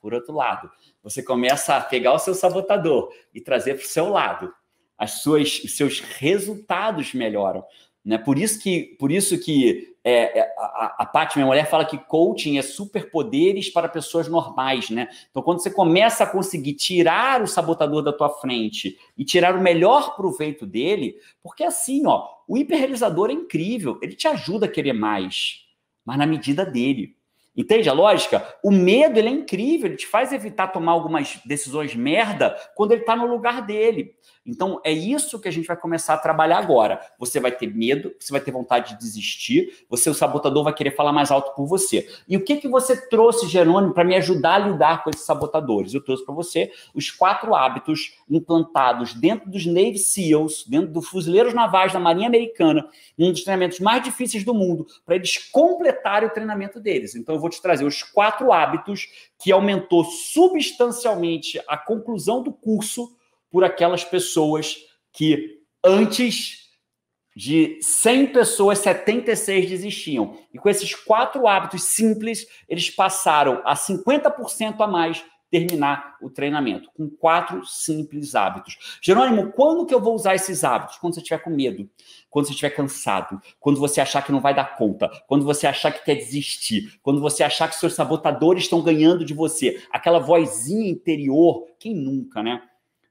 por outro lado, você começa a pegar o seu sabotador e trazer para o seu lado, as suas, os seus resultados melhoram. Né? Por isso que, por isso que é, é a, a Paty, minha mulher, fala que coaching é superpoderes para pessoas normais, né? Então, quando você começa a conseguir tirar o sabotador da tua frente e tirar o melhor proveito dele, porque é assim, ó, o hiperrealizador é incrível, ele te ajuda a querer mais, mas na medida dele. Entende a lógica? O medo, ele é incrível, ele te faz evitar tomar algumas decisões merda quando ele está no lugar dele. Então, é isso que a gente vai começar a trabalhar agora. Você vai ter medo, você vai ter vontade de desistir, você, o sabotador, vai querer falar mais alto por você. E o que, que você trouxe, Jerônimo, para me ajudar a lidar com esses sabotadores? Eu trouxe para você os quatro hábitos implantados dentro dos Navy SEALs, dentro dos fuzileiros navais da Marinha Americana, um dos treinamentos mais difíceis do mundo, para eles completarem o treinamento deles. Então, eu vou te trazer os quatro hábitos que aumentou substancialmente a conclusão do curso por aquelas pessoas que antes de 100 pessoas, 76 desistiam. E com esses quatro hábitos simples, eles passaram a 50% a mais terminar o treinamento com quatro simples hábitos. Jerônimo, quando que eu vou usar esses hábitos? Quando você estiver com medo, quando você estiver cansado, quando você achar que não vai dar conta, quando você achar que quer desistir, quando você achar que seus sabotadores estão ganhando de você, aquela vozinha interior, quem nunca, né?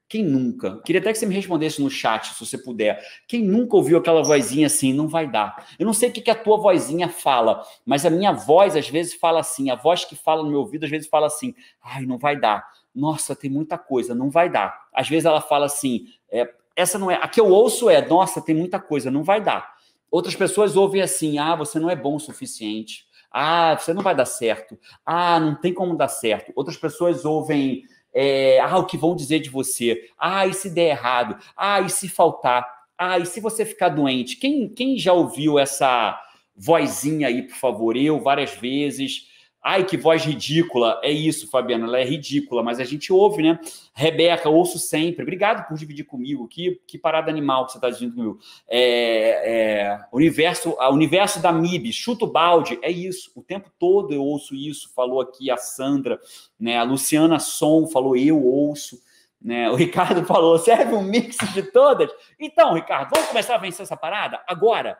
Quem nunca? Queria até que você me respondesse no chat, se você puder. Quem nunca ouviu aquela vozinha assim, não vai dar? Eu não sei o que, que a tua vozinha fala, mas a minha voz às vezes fala assim, a voz que fala no meu ouvido às vezes fala assim, ai, não vai dar. Nossa, tem muita coisa, não vai dar. Às vezes ela fala assim, é, essa não é. A que eu ouço é, nossa, tem muita coisa, não vai dar. Outras pessoas ouvem assim, ah, você não é bom o suficiente. Ah, você não vai dar certo. Ah, não tem como dar certo. Outras pessoas ouvem, é, ah, o que vão dizer de você? Ah, e se der errado? Ah, e se faltar? Ah, e se você ficar doente? Quem, quem já ouviu essa vozinha aí, por favor? Eu, várias vezes. Ai, que voz ridícula. É isso, Fabiana, ela é ridícula, mas a gente ouve, né? Rebeca, ouço sempre. Obrigado por dividir comigo. Que, que parada animal que você está dividindo comigo. É, é, universo, a universo da MIB, chuto balde. É isso. O tempo todo eu ouço isso. Falou aqui a Sandra, né? A Luciana Som falou, eu ouço. Né? O Ricardo falou, serve um mix de todas? Então, Ricardo, vamos começar a vencer essa parada agora?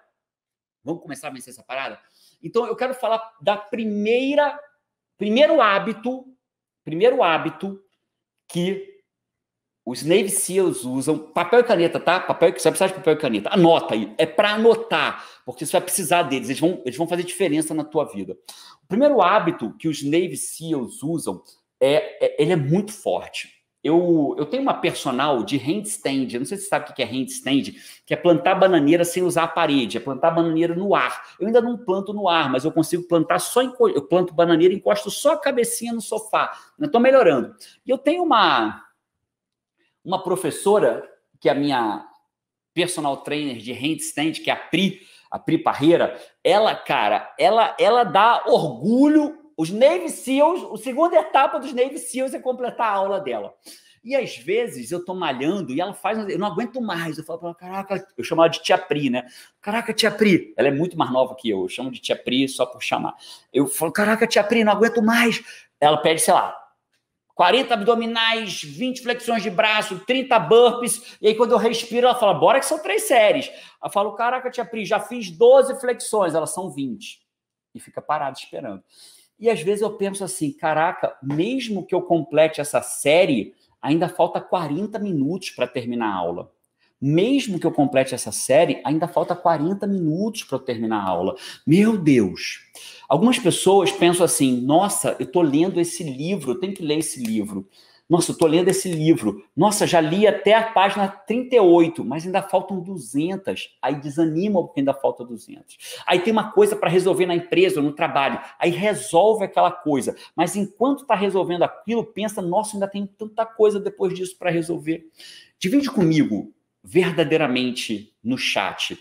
Vamos começar a vencer essa parada? Então eu quero falar da primeira primeiro hábito, primeiro hábito que os Navy SEALs usam papel e caneta, tá? Papel, você vai precisar de papel e caneta. Anota aí, é para anotar, porque você vai precisar deles, eles vão, eles vão fazer diferença na tua vida. O primeiro hábito que os Navy SEALs usam é, é ele é muito forte. Eu, eu tenho uma personal de handstand, eu não sei se você sabe o que é handstand, que é plantar bananeira sem usar a parede, é plantar bananeira no ar. Eu ainda não planto no ar, mas eu consigo plantar só, eu planto bananeira e encosto só a cabecinha no sofá. Estou né? melhorando. E eu tenho uma, uma professora, que é a minha personal trainer de handstand, que é a Pri, a Pri Parreira, ela, cara, ela, ela dá orgulho os Navy SEALs, a segunda etapa dos Navy SEALs é completar a aula dela. E às vezes eu tô malhando e ela faz, eu não aguento mais. Eu falo pra ela, caraca, eu chamo ela de tia Pri, né? Caraca, tia Pri. Ela é muito mais nova que eu, eu chamo de tia Pri só por chamar. Eu falo, caraca, tia Pri, não aguento mais. Ela pede, sei lá, 40 abdominais, 20 flexões de braço, 30 burpees. E aí quando eu respiro, ela fala, bora que são três séries. Eu falo, caraca, tia Pri, já fiz 12 flexões. Elas são 20. E fica parado esperando. E às vezes eu penso assim, caraca, mesmo que eu complete essa série, ainda falta 40 minutos para terminar a aula. Mesmo que eu complete essa série, ainda falta 40 minutos para eu terminar a aula. Meu Deus! Algumas pessoas pensam assim: nossa, eu estou lendo esse livro, eu tenho que ler esse livro. Nossa, eu tô lendo esse livro. Nossa, já li até a página 38, mas ainda faltam 200. Aí desanima porque ainda falta 200. Aí tem uma coisa para resolver na empresa, no trabalho. Aí resolve aquela coisa. Mas enquanto está resolvendo aquilo, pensa: nossa, ainda tem tanta coisa depois disso para resolver. Divide comigo, verdadeiramente, no chat.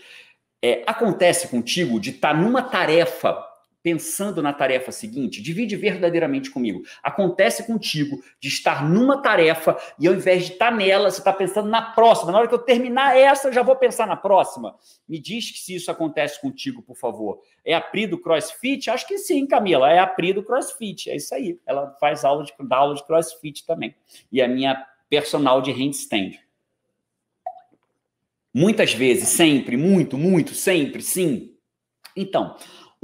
É, acontece contigo de estar tá numa tarefa pensando na tarefa seguinte, divide verdadeiramente comigo. Acontece contigo de estar numa tarefa e ao invés de estar tá nela, você está pensando na próxima. Na hora que eu terminar essa, eu já vou pensar na próxima. Me diz que se isso acontece contigo, por favor. É a Pri do CrossFit? Acho que sim, Camila. É a Pri do CrossFit. É isso aí. Ela faz aula de, dá aula de CrossFit também. E a minha personal de handstand. Muitas vezes, sempre, muito, muito, sempre, sim. Então,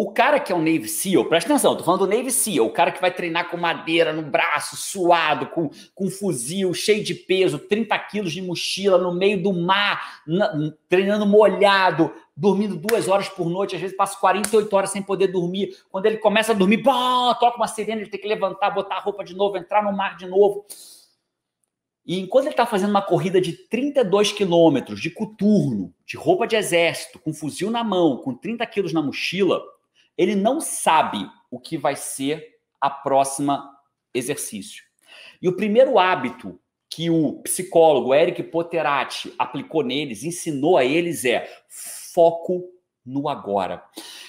o cara que é um Navy SEAL, presta atenção, tô falando do Navy SEAL, o cara que vai treinar com madeira no braço, suado, com, com fuzil, cheio de peso, 30 quilos de mochila, no meio do mar, na, treinando molhado, dormindo duas horas por noite, às vezes passa 48 horas sem poder dormir. Quando ele começa a dormir, bom, toca uma sirene, ele tem que levantar, botar a roupa de novo, entrar no mar de novo. E enquanto ele está fazendo uma corrida de 32 quilômetros de coturno, de roupa de exército, com fuzil na mão, com 30 quilos na mochila, ele não sabe o que vai ser a próxima exercício. E o primeiro hábito que o psicólogo Eric Poterati aplicou neles, ensinou a eles é foco no agora.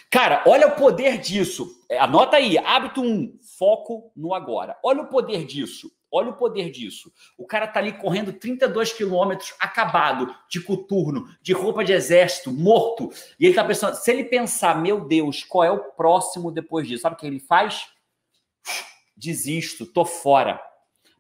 Cara, olha o poder disso. É, anota aí, hábito 1, um, foco no agora. Olha o poder disso. Olha o poder disso. O cara tá ali correndo 32 quilômetros, acabado, de coturno, de roupa de exército, morto. E ele tá pensando, se ele pensar, meu Deus, qual é o próximo depois disso? Sabe o que ele faz? Desisto, tô fora.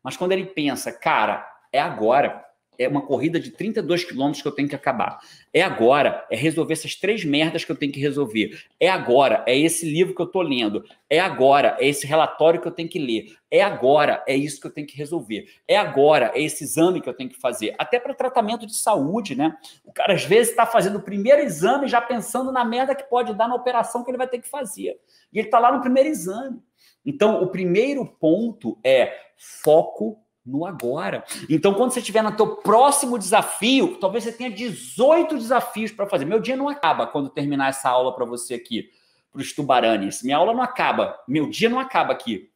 Mas quando ele pensa, cara, é agora é uma corrida de 32 quilômetros que eu tenho que acabar. É agora, é resolver essas três merdas que eu tenho que resolver. É agora, é esse livro que eu tô lendo. É agora, é esse relatório que eu tenho que ler. É agora, é isso que eu tenho que resolver. É agora, é esse exame que eu tenho que fazer. Até para tratamento de saúde, né? O cara às vezes está fazendo o primeiro exame já pensando na merda que pode dar na operação que ele vai ter que fazer. E ele está lá no primeiro exame. Então, o primeiro ponto é foco no agora. Então, quando você estiver no teu próximo desafio, talvez você tenha 18 desafios para fazer. Meu dia não acaba quando terminar essa aula para você aqui, para os tubaranes. Minha aula não acaba, meu dia não acaba aqui.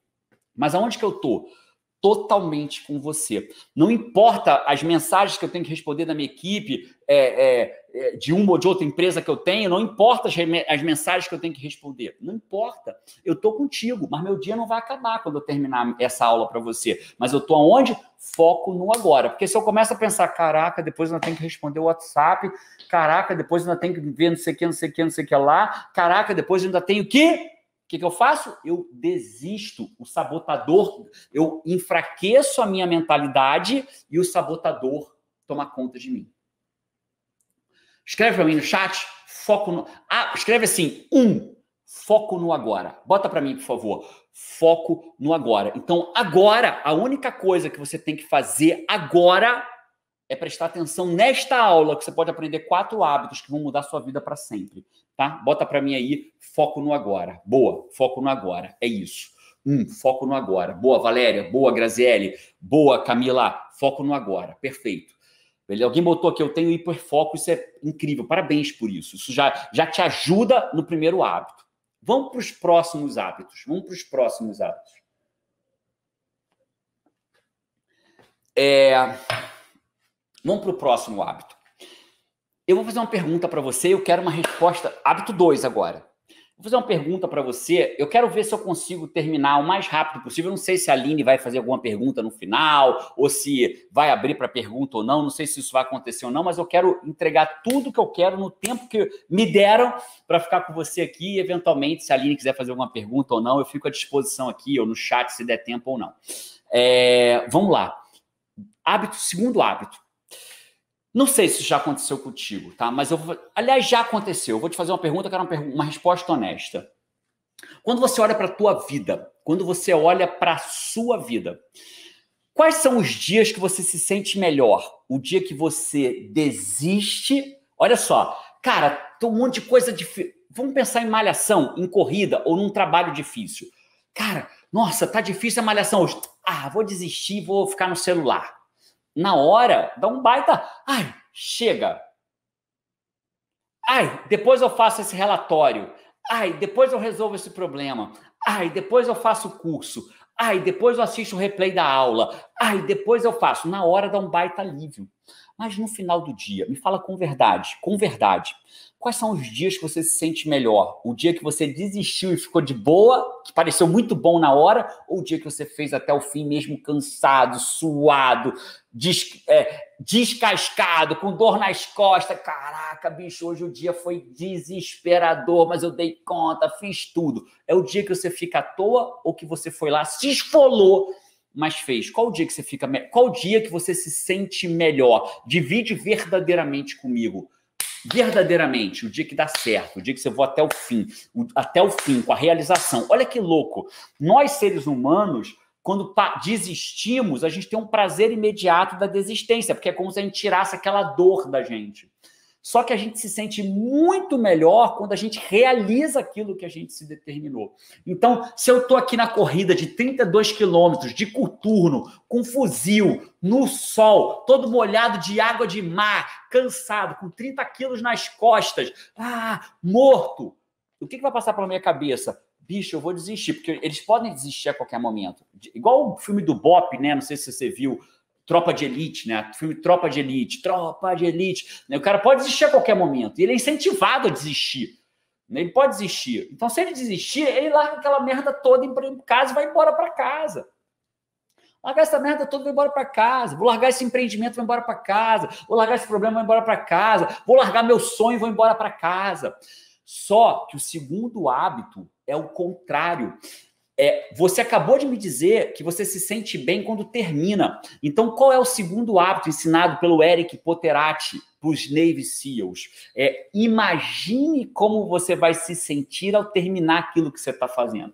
Mas aonde que eu tô? Totalmente com você. Não importa as mensagens que eu tenho que responder da minha equipe, é, é é, de uma ou de outra empresa que eu tenho, não importa as, as mensagens que eu tenho que responder, não importa. Eu estou contigo, mas meu dia não vai acabar quando eu terminar essa aula para você. Mas eu estou aonde? Foco no agora. Porque se eu começo a pensar, caraca, depois eu tenho que responder o WhatsApp, caraca, depois eu tenho que ver não sei o que, não sei o que, não sei o que lá, caraca, depois eu ainda tenho que o que, que, eu faço? Eu desisto. O sabotador, eu enfraqueço a minha mentalidade e o sabotador toma conta de mim. Escreve para mim no chat, foco no. Ah, escreve assim: um, foco no agora. Bota para mim, por favor. Foco no agora. Então, agora, a única coisa que você tem que fazer agora é prestar atenção nesta aula, que você pode aprender quatro hábitos que vão mudar sua vida para sempre, tá? Bota para mim aí, foco no agora. Boa, foco no agora. É isso. Um, foco no agora. Boa, Valéria. Boa, Graziele. Boa, Camila. Foco no agora. Perfeito. Alguém botou aqui, eu tenho hiperfoco, isso é incrível, parabéns por isso. Isso já, já te ajuda no primeiro hábito. Vamos para os próximos hábitos. Vamos para os próximos hábitos. É... Vamos para o próximo hábito. Eu vou fazer uma pergunta para você, eu quero uma resposta. Hábito 2 agora. Vou fazer uma pergunta para você. Eu quero ver se eu consigo terminar o mais rápido possível. Eu não sei se a Aline vai fazer alguma pergunta no final, ou se vai abrir para pergunta ou não. Não sei se isso vai acontecer ou não, mas eu quero entregar tudo que eu quero no tempo que me deram para ficar com você aqui. E, eventualmente, se a Aline quiser fazer alguma pergunta ou não, eu fico à disposição aqui, ou no chat, se der tempo ou não. É, vamos lá. Hábito, segundo hábito. Não sei se isso já aconteceu contigo, tá? Mas eu vou... aliás já aconteceu. Eu vou te fazer uma pergunta que era uma, uma resposta honesta. Quando você olha para a tua vida, quando você olha para a sua vida, quais são os dias que você se sente melhor? O dia que você desiste? Olha só, cara, tem um monte de coisa difícil. Vamos pensar em malhação, em corrida ou num trabalho difícil. Cara, nossa, tá difícil a malhação hoje. Ah, vou desistir, vou ficar no celular na hora, dá um baita. Ai, chega. Ai, depois eu faço esse relatório. Ai, depois eu resolvo esse problema. Ai, depois eu faço o curso. Ai, depois eu assisto o replay da aula. Ai, depois eu faço. Na hora dá um baita alívio. Mas no final do dia, me fala com verdade, com verdade. Quais são os dias que você se sente melhor? O dia que você desistiu e ficou de boa, que pareceu muito bom na hora, ou o dia que você fez até o fim, mesmo cansado, suado, des, é, descascado, com dor nas costas? Caraca, bicho, hoje o dia foi desesperador, mas eu dei conta, fiz tudo. É o dia que você fica à toa ou que você foi lá, se esfolou mas fez. Qual o dia que você fica, qual o dia que você se sente melhor? Divide verdadeiramente comigo. Verdadeiramente, o dia que dá certo, o dia que você vou até o fim, o, até o fim com a realização. Olha que louco. Nós seres humanos, quando desistimos, a gente tem um prazer imediato da desistência, porque é como se a gente tirasse aquela dor da gente. Só que a gente se sente muito melhor quando a gente realiza aquilo que a gente se determinou. Então, se eu estou aqui na corrida de 32 quilômetros, de coturno, com fuzil, no sol, todo molhado de água de mar, cansado, com 30 quilos nas costas, ah, morto, o que, que vai passar pela minha cabeça? bicho, eu vou desistir, porque eles podem desistir a qualquer momento. Igual o filme do Bop, né? Não sei se você viu, Tropa de Elite, né? O filme Tropa de Elite, Tropa de Elite. Né? O cara pode desistir a qualquer momento. E ele é incentivado a desistir. Né? Ele pode desistir. Então, se ele desistir, ele larga aquela merda toda em casa e vai embora para casa. Largar essa merda toda e vai embora para casa. Vou largar esse empreendimento, e vou embora para casa. Vou largar esse problema, vou embora para casa. Vou largar meu sonho, e vou embora para casa. Só que o segundo hábito é o contrário. É, você acabou de me dizer que você se sente bem quando termina. Então, qual é o segundo hábito ensinado pelo Eric Poterati para os Navy SEALs? É, imagine como você vai se sentir ao terminar aquilo que você está fazendo.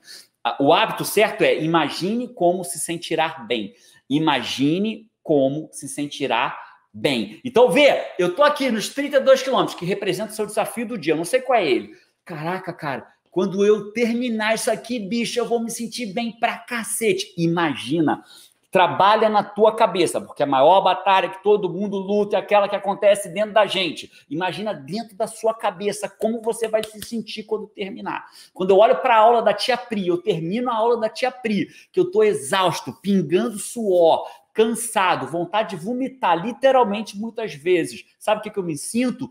O hábito certo é imagine como se sentirá bem. Imagine como se sentirá bem. Então, vê, eu estou aqui nos 32 quilômetros, que representa o seu desafio do dia. Eu não sei qual é ele. Caraca, cara, quando eu terminar isso aqui, bicho, eu vou me sentir bem pra cacete. Imagina. Trabalha na tua cabeça, porque a maior batalha que todo mundo luta é aquela que acontece dentro da gente. Imagina dentro da sua cabeça como você vai se sentir quando terminar. Quando eu olho para a aula da tia Pri, eu termino a aula da tia Pri, que eu tô exausto, pingando suor, cansado, vontade de vomitar, literalmente muitas vezes. Sabe o que, que eu me sinto?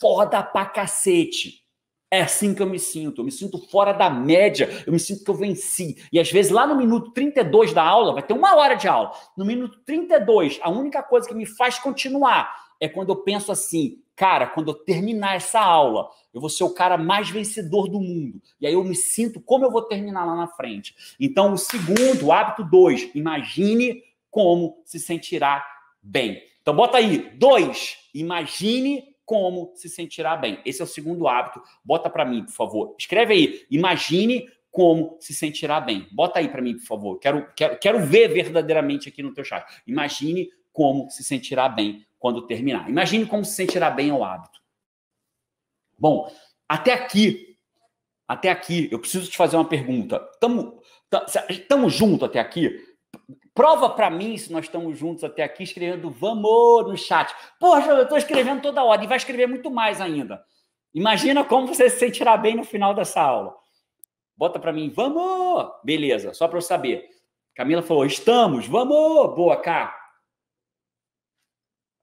Foda pra cacete. É assim que eu me sinto. Eu me sinto fora da média. Eu me sinto que eu venci. E às vezes, lá no minuto 32 da aula, vai ter uma hora de aula. No minuto 32, a única coisa que me faz continuar é quando eu penso assim: cara, quando eu terminar essa aula, eu vou ser o cara mais vencedor do mundo. E aí eu me sinto como eu vou terminar lá na frente. Então, o segundo, o hábito 2, imagine como se sentirá bem. Então, bota aí: dois, imagine como se sentirá bem. Esse é o segundo hábito. Bota para mim, por favor. Escreve aí. Imagine como se sentirá bem. Bota aí para mim, por favor. Quero, quero, quero ver verdadeiramente aqui no teu chat. Imagine como se sentirá bem quando terminar. Imagine como se sentirá bem ao hábito. Bom, até aqui, até aqui, eu preciso te fazer uma pergunta. Tamo, tamo junto até aqui? Prova para mim se nós estamos juntos até aqui escrevendo vamos no chat. Poxa, eu estou escrevendo toda hora e vai escrever muito mais ainda. Imagina como você se sentirá bem no final dessa aula. Bota para mim, vamos! Beleza, só para eu saber. Camila falou, estamos, vamos! Boa, cá.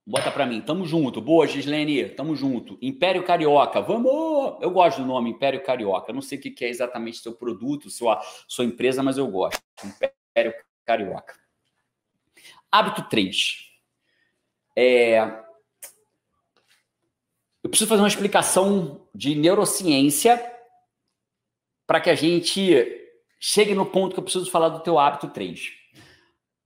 Bota para mim, tamo junto. Boa, Gislene, tamo junto. Império Carioca, vamos! Eu gosto do nome Império Carioca. Eu não sei o que é exatamente seu produto, sua, sua empresa, mas eu gosto. Império Carioca. Hábito 3. É... Eu preciso fazer uma explicação de neurociência para que a gente chegue no ponto que eu preciso falar do teu hábito 3.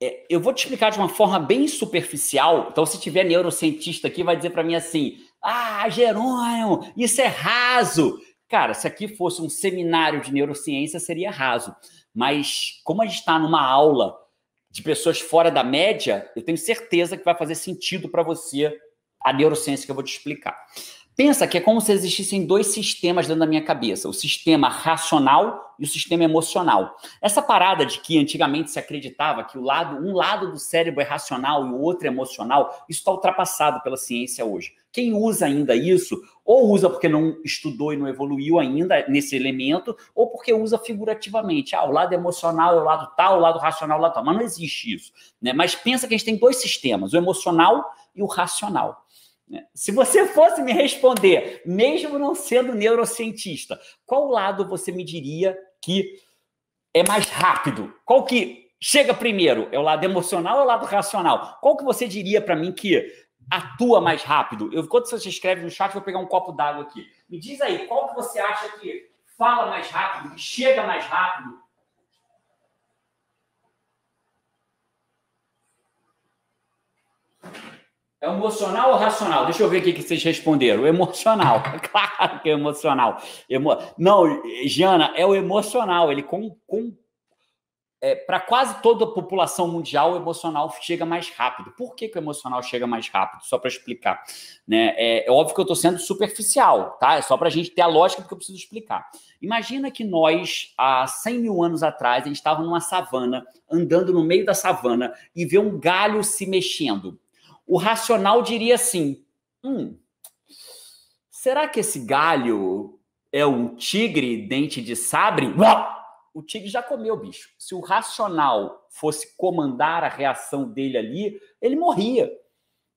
É, eu vou te explicar de uma forma bem superficial. Então, se tiver neurocientista aqui, vai dizer para mim assim: Ah, Jerônimo, isso é raso. Cara, se aqui fosse um seminário de neurociência, seria raso. Mas como a gente está numa aula de pessoas fora da média, eu tenho certeza que vai fazer sentido para você a neurociência que eu vou te explicar. Pensa que é como se existissem dois sistemas dentro da minha cabeça: o sistema racional e o sistema emocional. Essa parada de que antigamente se acreditava que o lado, um lado do cérebro é racional e o outro é emocional, isso está ultrapassado pela ciência hoje. Quem usa ainda isso, ou usa porque não estudou e não evoluiu ainda nesse elemento, ou porque usa figurativamente. Ah, o lado emocional é o lado tal, o lado racional é o lado tal. Mas não existe isso. Né? Mas pensa que a gente tem dois sistemas, o emocional e o racional. Né? Se você fosse me responder, mesmo não sendo neurocientista, qual lado você me diria que é mais rápido? Qual que chega primeiro? É o lado emocional ou é o lado racional? Qual que você diria para mim que atua mais rápido? Eu, quando você escreve no chat, eu vou pegar um copo d'água aqui. Me diz aí, qual que você acha que fala mais rápido, que chega mais rápido? É emocional ou racional? Deixa eu ver o que vocês responderam. Emocional. Claro que é emocional. Emo... Não, Jana, é o emocional. Ele com, com é, para quase toda a população mundial, o emocional chega mais rápido. Por que, que o emocional chega mais rápido? Só para explicar. Né? É, é, óbvio que eu estou sendo superficial, tá? É só para a gente ter a lógica que eu preciso explicar. Imagina que nós, há 100 mil anos atrás, a gente estava numa savana, andando no meio da savana e vê um galho se mexendo. O racional diria assim: hum, será que esse galho é um tigre dente de sabre? Uau! o Tigre já comeu, o bicho. Se o racional fosse comandar a reação dele ali, ele morria.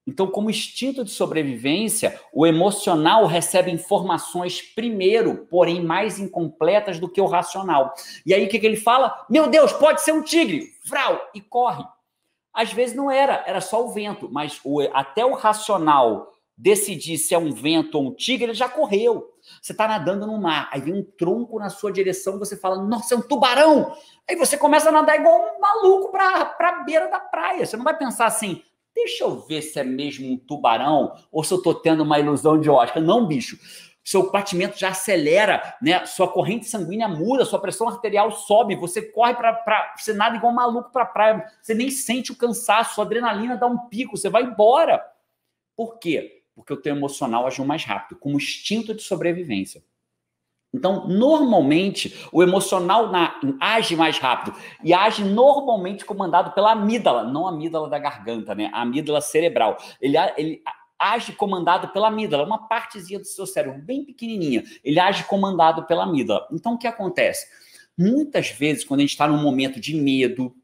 Então, como instinto de sobrevivência, o emocional recebe informações primeiro, porém mais incompletas do que o racional. E aí o que, que ele fala? Meu Deus, pode ser um tigre! Vral! E corre. Às vezes não era, era só o vento, mas o, até o racional decidir se é um vento ou um tigre, ele já correu. Você está nadando no mar, aí vem um tronco na sua direção, você fala, nossa, é um tubarão! Aí você começa a nadar igual um maluco para a beira da praia. Você não vai pensar assim, deixa eu ver se é mesmo um tubarão ou se eu estou tendo uma ilusão de ótica. Não, bicho. Seu batimento já acelera, né? Sua corrente sanguínea muda, sua pressão arterial sobe, você corre para. Você nada igual um maluco para a praia, você nem sente o cansaço, sua adrenalina dá um pico, você vai embora. Por quê? porque o teu emocional agiu mais rápido, como instinto de sobrevivência. Então, normalmente, o emocional na, age mais rápido e age normalmente comandado pela amígdala, não a amígdala da garganta, né? A amígdala cerebral. Ele, ele age comandado pela amígdala, uma partezinha do seu cérebro bem pequenininha. Ele age comandado pela amígdala. Então, o que acontece? Muitas vezes, quando a gente está num momento de medo,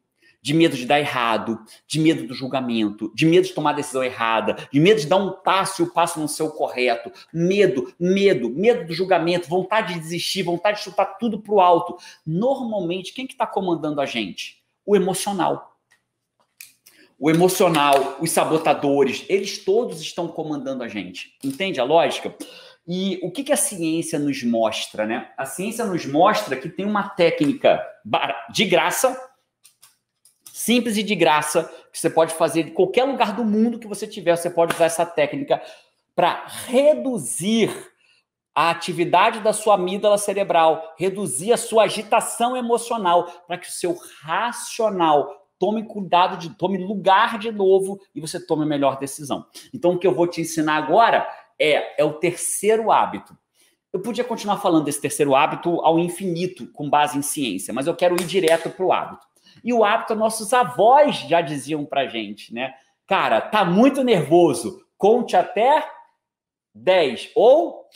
de medo de dar errado, de medo do julgamento, de medo de tomar a decisão errada, de medo de dar um passo e o passo não ser o correto, medo, medo, medo do julgamento, vontade de desistir, vontade de chutar tudo pro alto. Normalmente, quem que está comandando a gente? O emocional. O emocional, os sabotadores, eles todos estão comandando a gente. Entende a lógica? E o que, que a ciência nos mostra, né? A ciência nos mostra que tem uma técnica de graça simples e de graça que você pode fazer de qualquer lugar do mundo que você tiver, você pode usar essa técnica para reduzir a atividade da sua amígdala cerebral, reduzir a sua agitação emocional, para que o seu racional tome cuidado de tome lugar de novo e você tome a melhor decisão. Então o que eu vou te ensinar agora é é o terceiro hábito. Eu podia continuar falando desse terceiro hábito ao infinito com base em ciência, mas eu quero ir direto para o hábito. E o hábito, nossos avós já diziam pra gente, né? Cara, tá muito nervoso, conte até 10 ou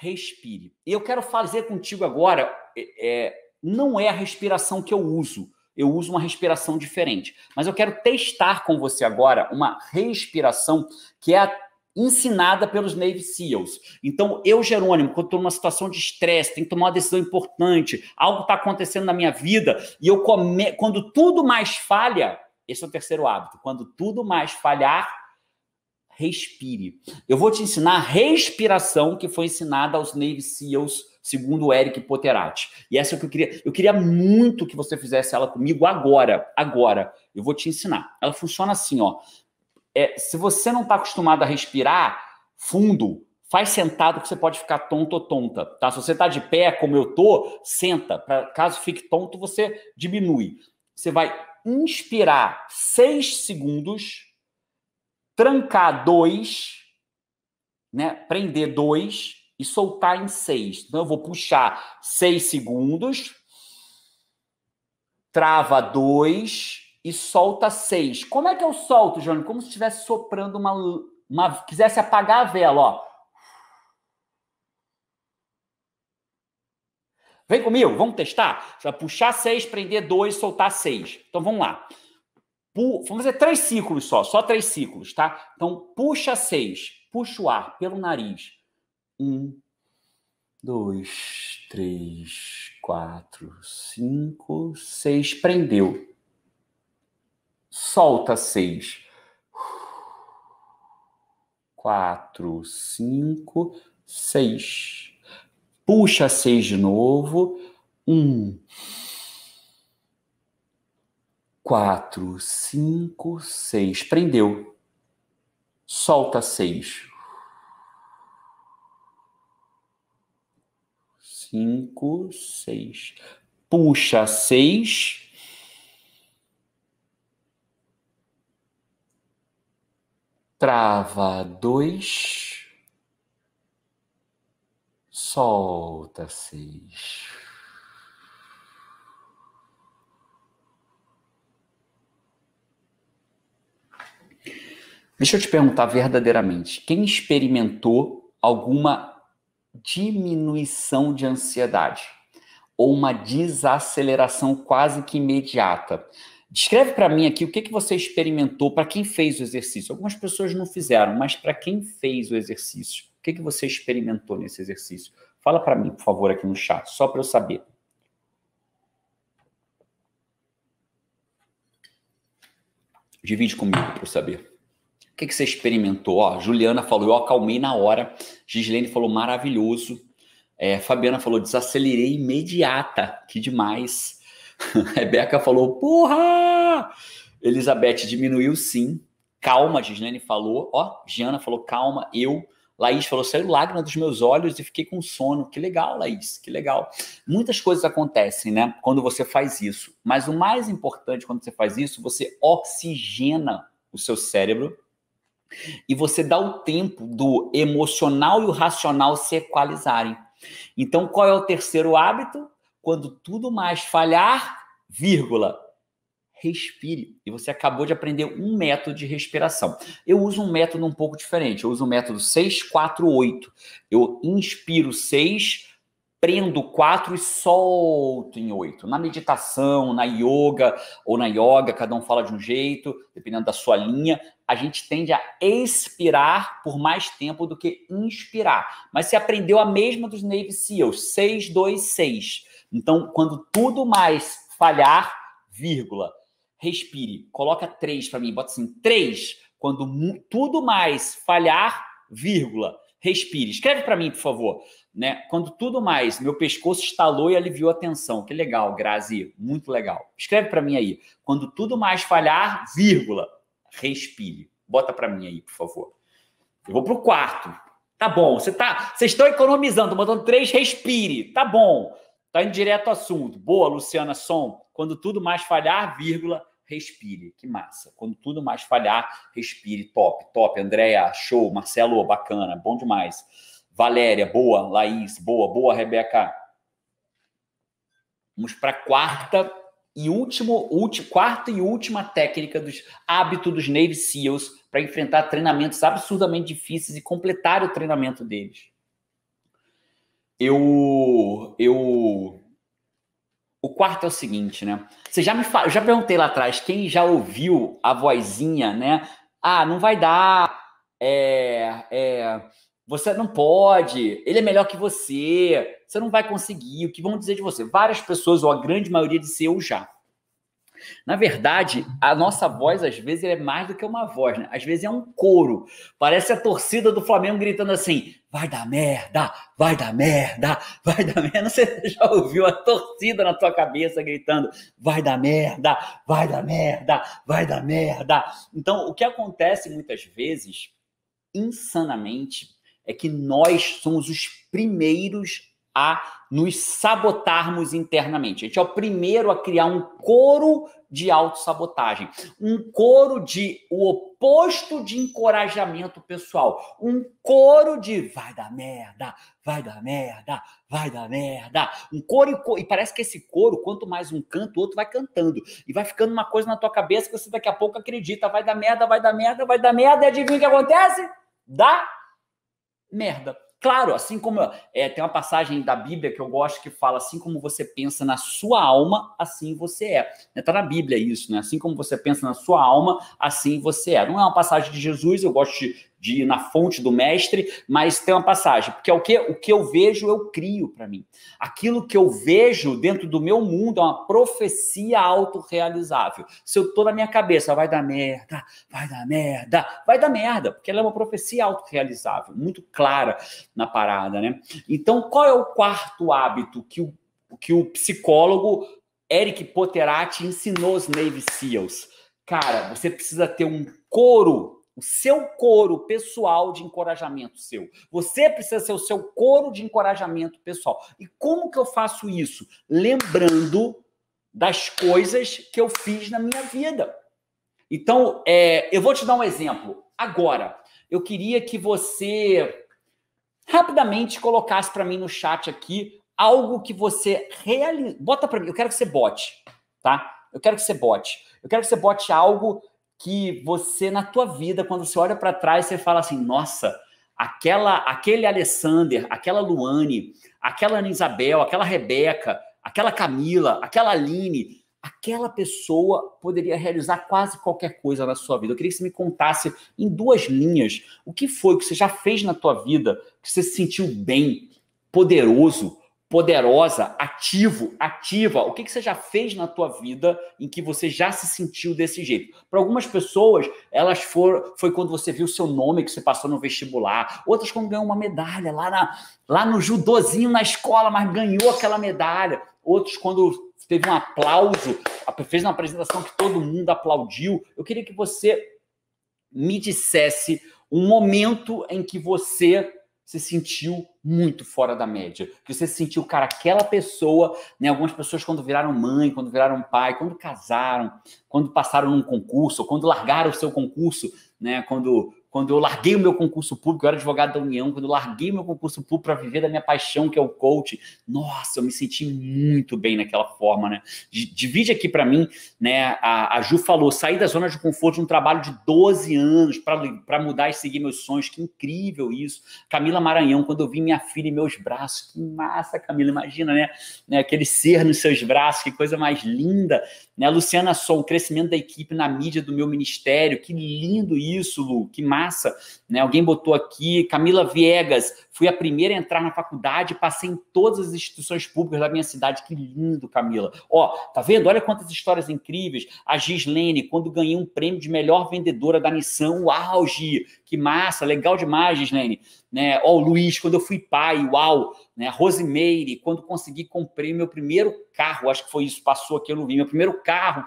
respire. E eu quero fazer contigo agora, é, é, não é a respiração que eu uso, eu uso uma respiração diferente, mas eu quero testar com você agora uma respiração que é a ensinada pelos Navy SEALs. Então, eu, Jerônimo, quando estou numa situação de estresse, tenho que tomar uma decisão importante, algo está acontecendo na minha vida, e eu come... quando tudo mais falha, esse é o terceiro hábito, quando tudo mais falhar, respire. Eu vou te ensinar a respiração que foi ensinada aos Navy SEAls, segundo o Eric Potterati. E essa é o que eu queria, eu queria muito que você fizesse ela comigo agora, agora. Eu vou te ensinar. Ela funciona assim, ó é, se você não está acostumado a respirar fundo, faz sentado que você pode ficar tonto ou tonta, tá? Se você está de pé, como eu tô, senta. Pra, caso fique tonto, você diminui. Você vai inspirar 6 segundos, trancar 2, né? Prender 2 e soltar em 6. Então eu vou puxar 6 segundos, trava 2, e solta seis. Como é que eu solto, Jônio? Como se estivesse soprando uma, uma. quisesse apagar a vela, ó. Vem comigo, vamos testar? Você vai puxar seis, prender dois, soltar seis. Então vamos lá. Pu... Vamos fazer três ciclos só, só três ciclos, tá? Então puxa seis, puxa o ar pelo nariz. Um, dois, três, quatro, cinco, seis, prendeu solta seis. Quatro, cinco, seis. Puxa seis de novo. Um, quatro, cinco, seis. Prendeu. Solta seis. Cinco, seis. Puxa seis trava dois, solta seis. Deixa eu te perguntar verdadeiramente, quem experimentou alguma diminuição de ansiedade ou uma desaceleração quase que imediata? Descreve para mim aqui o que, que você experimentou para quem fez o exercício. Algumas pessoas não fizeram, mas para quem fez o exercício, o que, que você experimentou nesse exercício? Fala para mim, por favor, aqui no chat, só para eu saber. Divide comigo para eu saber. O que, que você experimentou? Ó, Juliana falou, eu acalmei na hora. Gislene falou, maravilhoso. É, Fabiana falou, desacelerei imediata. Que demais. Rebeca falou: porra! Elizabeth diminuiu sim. Calma, Gislene falou. Ó, Giana falou: calma, eu. Laís falou: saiu lágrima dos meus olhos e fiquei com sono. Que legal, Laís, que legal. Muitas coisas acontecem, né, quando você faz isso. Mas o mais importante quando você faz isso, você oxigena o seu cérebro e você dá o tempo do emocional e o racional se equalizarem. Então, qual é o terceiro hábito? quando tudo mais falhar, vírgula, respire. E você acabou de aprender um método de respiração. Eu uso um método um pouco diferente. Eu uso o método 648. Eu inspiro 6, prendo 4 e solto em 8. Na meditação, na yoga ou na yoga, cada um fala de um jeito, dependendo da sua linha, a gente tende a expirar por mais tempo do que inspirar. Mas você aprendeu a mesma dos Navy SEALs, 626. 6 então, quando tudo mais falhar, vírgula, respire, coloca três para mim, bota assim, três. Quando tudo mais falhar, vírgula, respire. Escreve para mim, por favor. Né? Quando tudo mais, meu pescoço estalou e aliviou a tensão. Que legal, Grazi, muito legal. Escreve para mim aí. Quando tudo mais falhar, vírgula, respire. Bota para mim aí, por favor. Eu vou pro quarto. Tá bom, você tá, vocês estão economizando, mandando três, respire. Tá bom. Tá indo direto ao assunto. Boa, Luciana Som. Quando tudo mais falhar, vírgula, respire. Que massa. Quando tudo mais falhar, respire. Top, top. Andréa, show. Marcelo, bacana. Bom demais. Valéria, boa. Laís, boa. Boa, Rebeca. Vamos para a quarta e último, último, quarta e última técnica dos hábitos dos Navy SEALs para enfrentar treinamentos absurdamente difíceis e completar o treinamento deles eu. Eu. O quarto é o seguinte, né? Você já me fa... já perguntei lá atrás, quem já ouviu a vozinha, né? Ah, não vai dar. É, é, você não pode, ele é melhor que você, você não vai conseguir, o que vão dizer de você? Várias pessoas, ou a grande maioria disse eu já. Na verdade, a nossa voz, às vezes, é mais do que uma voz, né? Às vezes é um coro. Parece a torcida do Flamengo gritando assim: vai dar merda, vai dar merda, vai dar merda. Você já ouviu a torcida na tua cabeça gritando: vai dar merda, vai dar merda, vai dar merda. Então, o que acontece muitas vezes, insanamente, é que nós somos os primeiros a nos sabotarmos internamente. A gente é o primeiro a criar um coro de autossabotagem, um coro de o oposto de encorajamento pessoal, um coro de vai dar merda, vai dar merda, vai dar merda. Um coro e, e parece que esse coro, quanto mais um canto, o outro vai cantando e vai ficando uma coisa na tua cabeça que você daqui a pouco acredita, vai dar merda, vai dar merda, vai dar merda, e adivinha o que acontece? Dá merda. Claro, assim como é, tem uma passagem da Bíblia que eu gosto que fala assim como você pensa na sua alma, assim você é. Está né, na Bíblia isso, né? Assim como você pensa na sua alma, assim você é. Não é uma passagem de Jesus, eu gosto de de ir na fonte do mestre, mas tem uma passagem, porque é o que o que eu vejo eu crio para mim. Aquilo que eu vejo dentro do meu mundo é uma profecia autorrealizável. Se eu tô na minha cabeça, vai dar merda, vai dar merda, vai dar merda, porque ela é uma profecia autorrealizável, muito clara na parada, né? Então, qual é o quarto hábito que o que o psicólogo Eric Poterati ensinou os Navy SEALs. Cara, você precisa ter um coro o seu coro pessoal de encorajamento seu. Você precisa ser o seu coro de encorajamento pessoal. E como que eu faço isso? Lembrando das coisas que eu fiz na minha vida. Então, é, eu vou te dar um exemplo. Agora, eu queria que você rapidamente colocasse para mim no chat aqui algo que você realiza. Bota para mim, eu quero que você bote, tá? Eu quero que você bote. Eu quero que você bote algo que você, na tua vida, quando você olha para trás, você fala assim, nossa, aquela, aquele Alessander, aquela Luane, aquela Ana Isabel, aquela Rebeca, aquela Camila, aquela Aline, aquela pessoa poderia realizar quase qualquer coisa na sua vida. Eu queria que você me contasse em duas linhas o que foi que você já fez na tua vida, que você se sentiu bem, poderoso, poderosa, ativo, ativa. O que, que você já fez na tua vida em que você já se sentiu desse jeito? Para algumas pessoas, elas foram foi quando você viu o seu nome que você passou no vestibular. Outras quando ganhou uma medalha lá na, lá no judozinho na escola, mas ganhou aquela medalha. Outros quando teve um aplauso, fez uma apresentação que todo mundo aplaudiu. Eu queria que você me dissesse um momento em que você se sentiu muito fora da média. Que você se sentiu, cara, aquela pessoa, né? Algumas pessoas quando viraram mãe, quando viraram pai, quando casaram, quando passaram num concurso, quando largaram o seu concurso, né? Quando quando eu larguei o meu concurso público, eu era advogado da União, quando eu larguei o meu concurso público para viver da minha paixão, que é o coach, nossa, eu me senti muito bem naquela forma, né? Divide aqui para mim, né? A, a, Ju falou: sair da zona de conforto de um trabalho de 12 anos para mudar e seguir meus sonhos, que incrível isso. Camila Maranhão, quando eu vi minha filha em meus braços, que massa, Camila, imagina, né? né? Aquele ser nos seus braços, que coisa mais linda, né? Luciana o crescimento da equipe na mídia do meu ministério, que lindo isso, Lu, que massa massa, né? Alguém botou aqui, Camila Viegas, fui a primeira a entrar na faculdade, passei em todas as instituições públicas da minha cidade. Que lindo, Camila. Ó, tá vendo? Olha quantas histórias incríveis. A Gislene, quando ganhei um prêmio de melhor vendedora da Missão. uau, Gi, que massa, legal demais, Gislene. Né? Ó, o Luiz, quando eu fui pai, uau. Né? A quando consegui, comprei meu primeiro carro, acho que foi isso, passou aqui, eu não vi, meu primeiro carro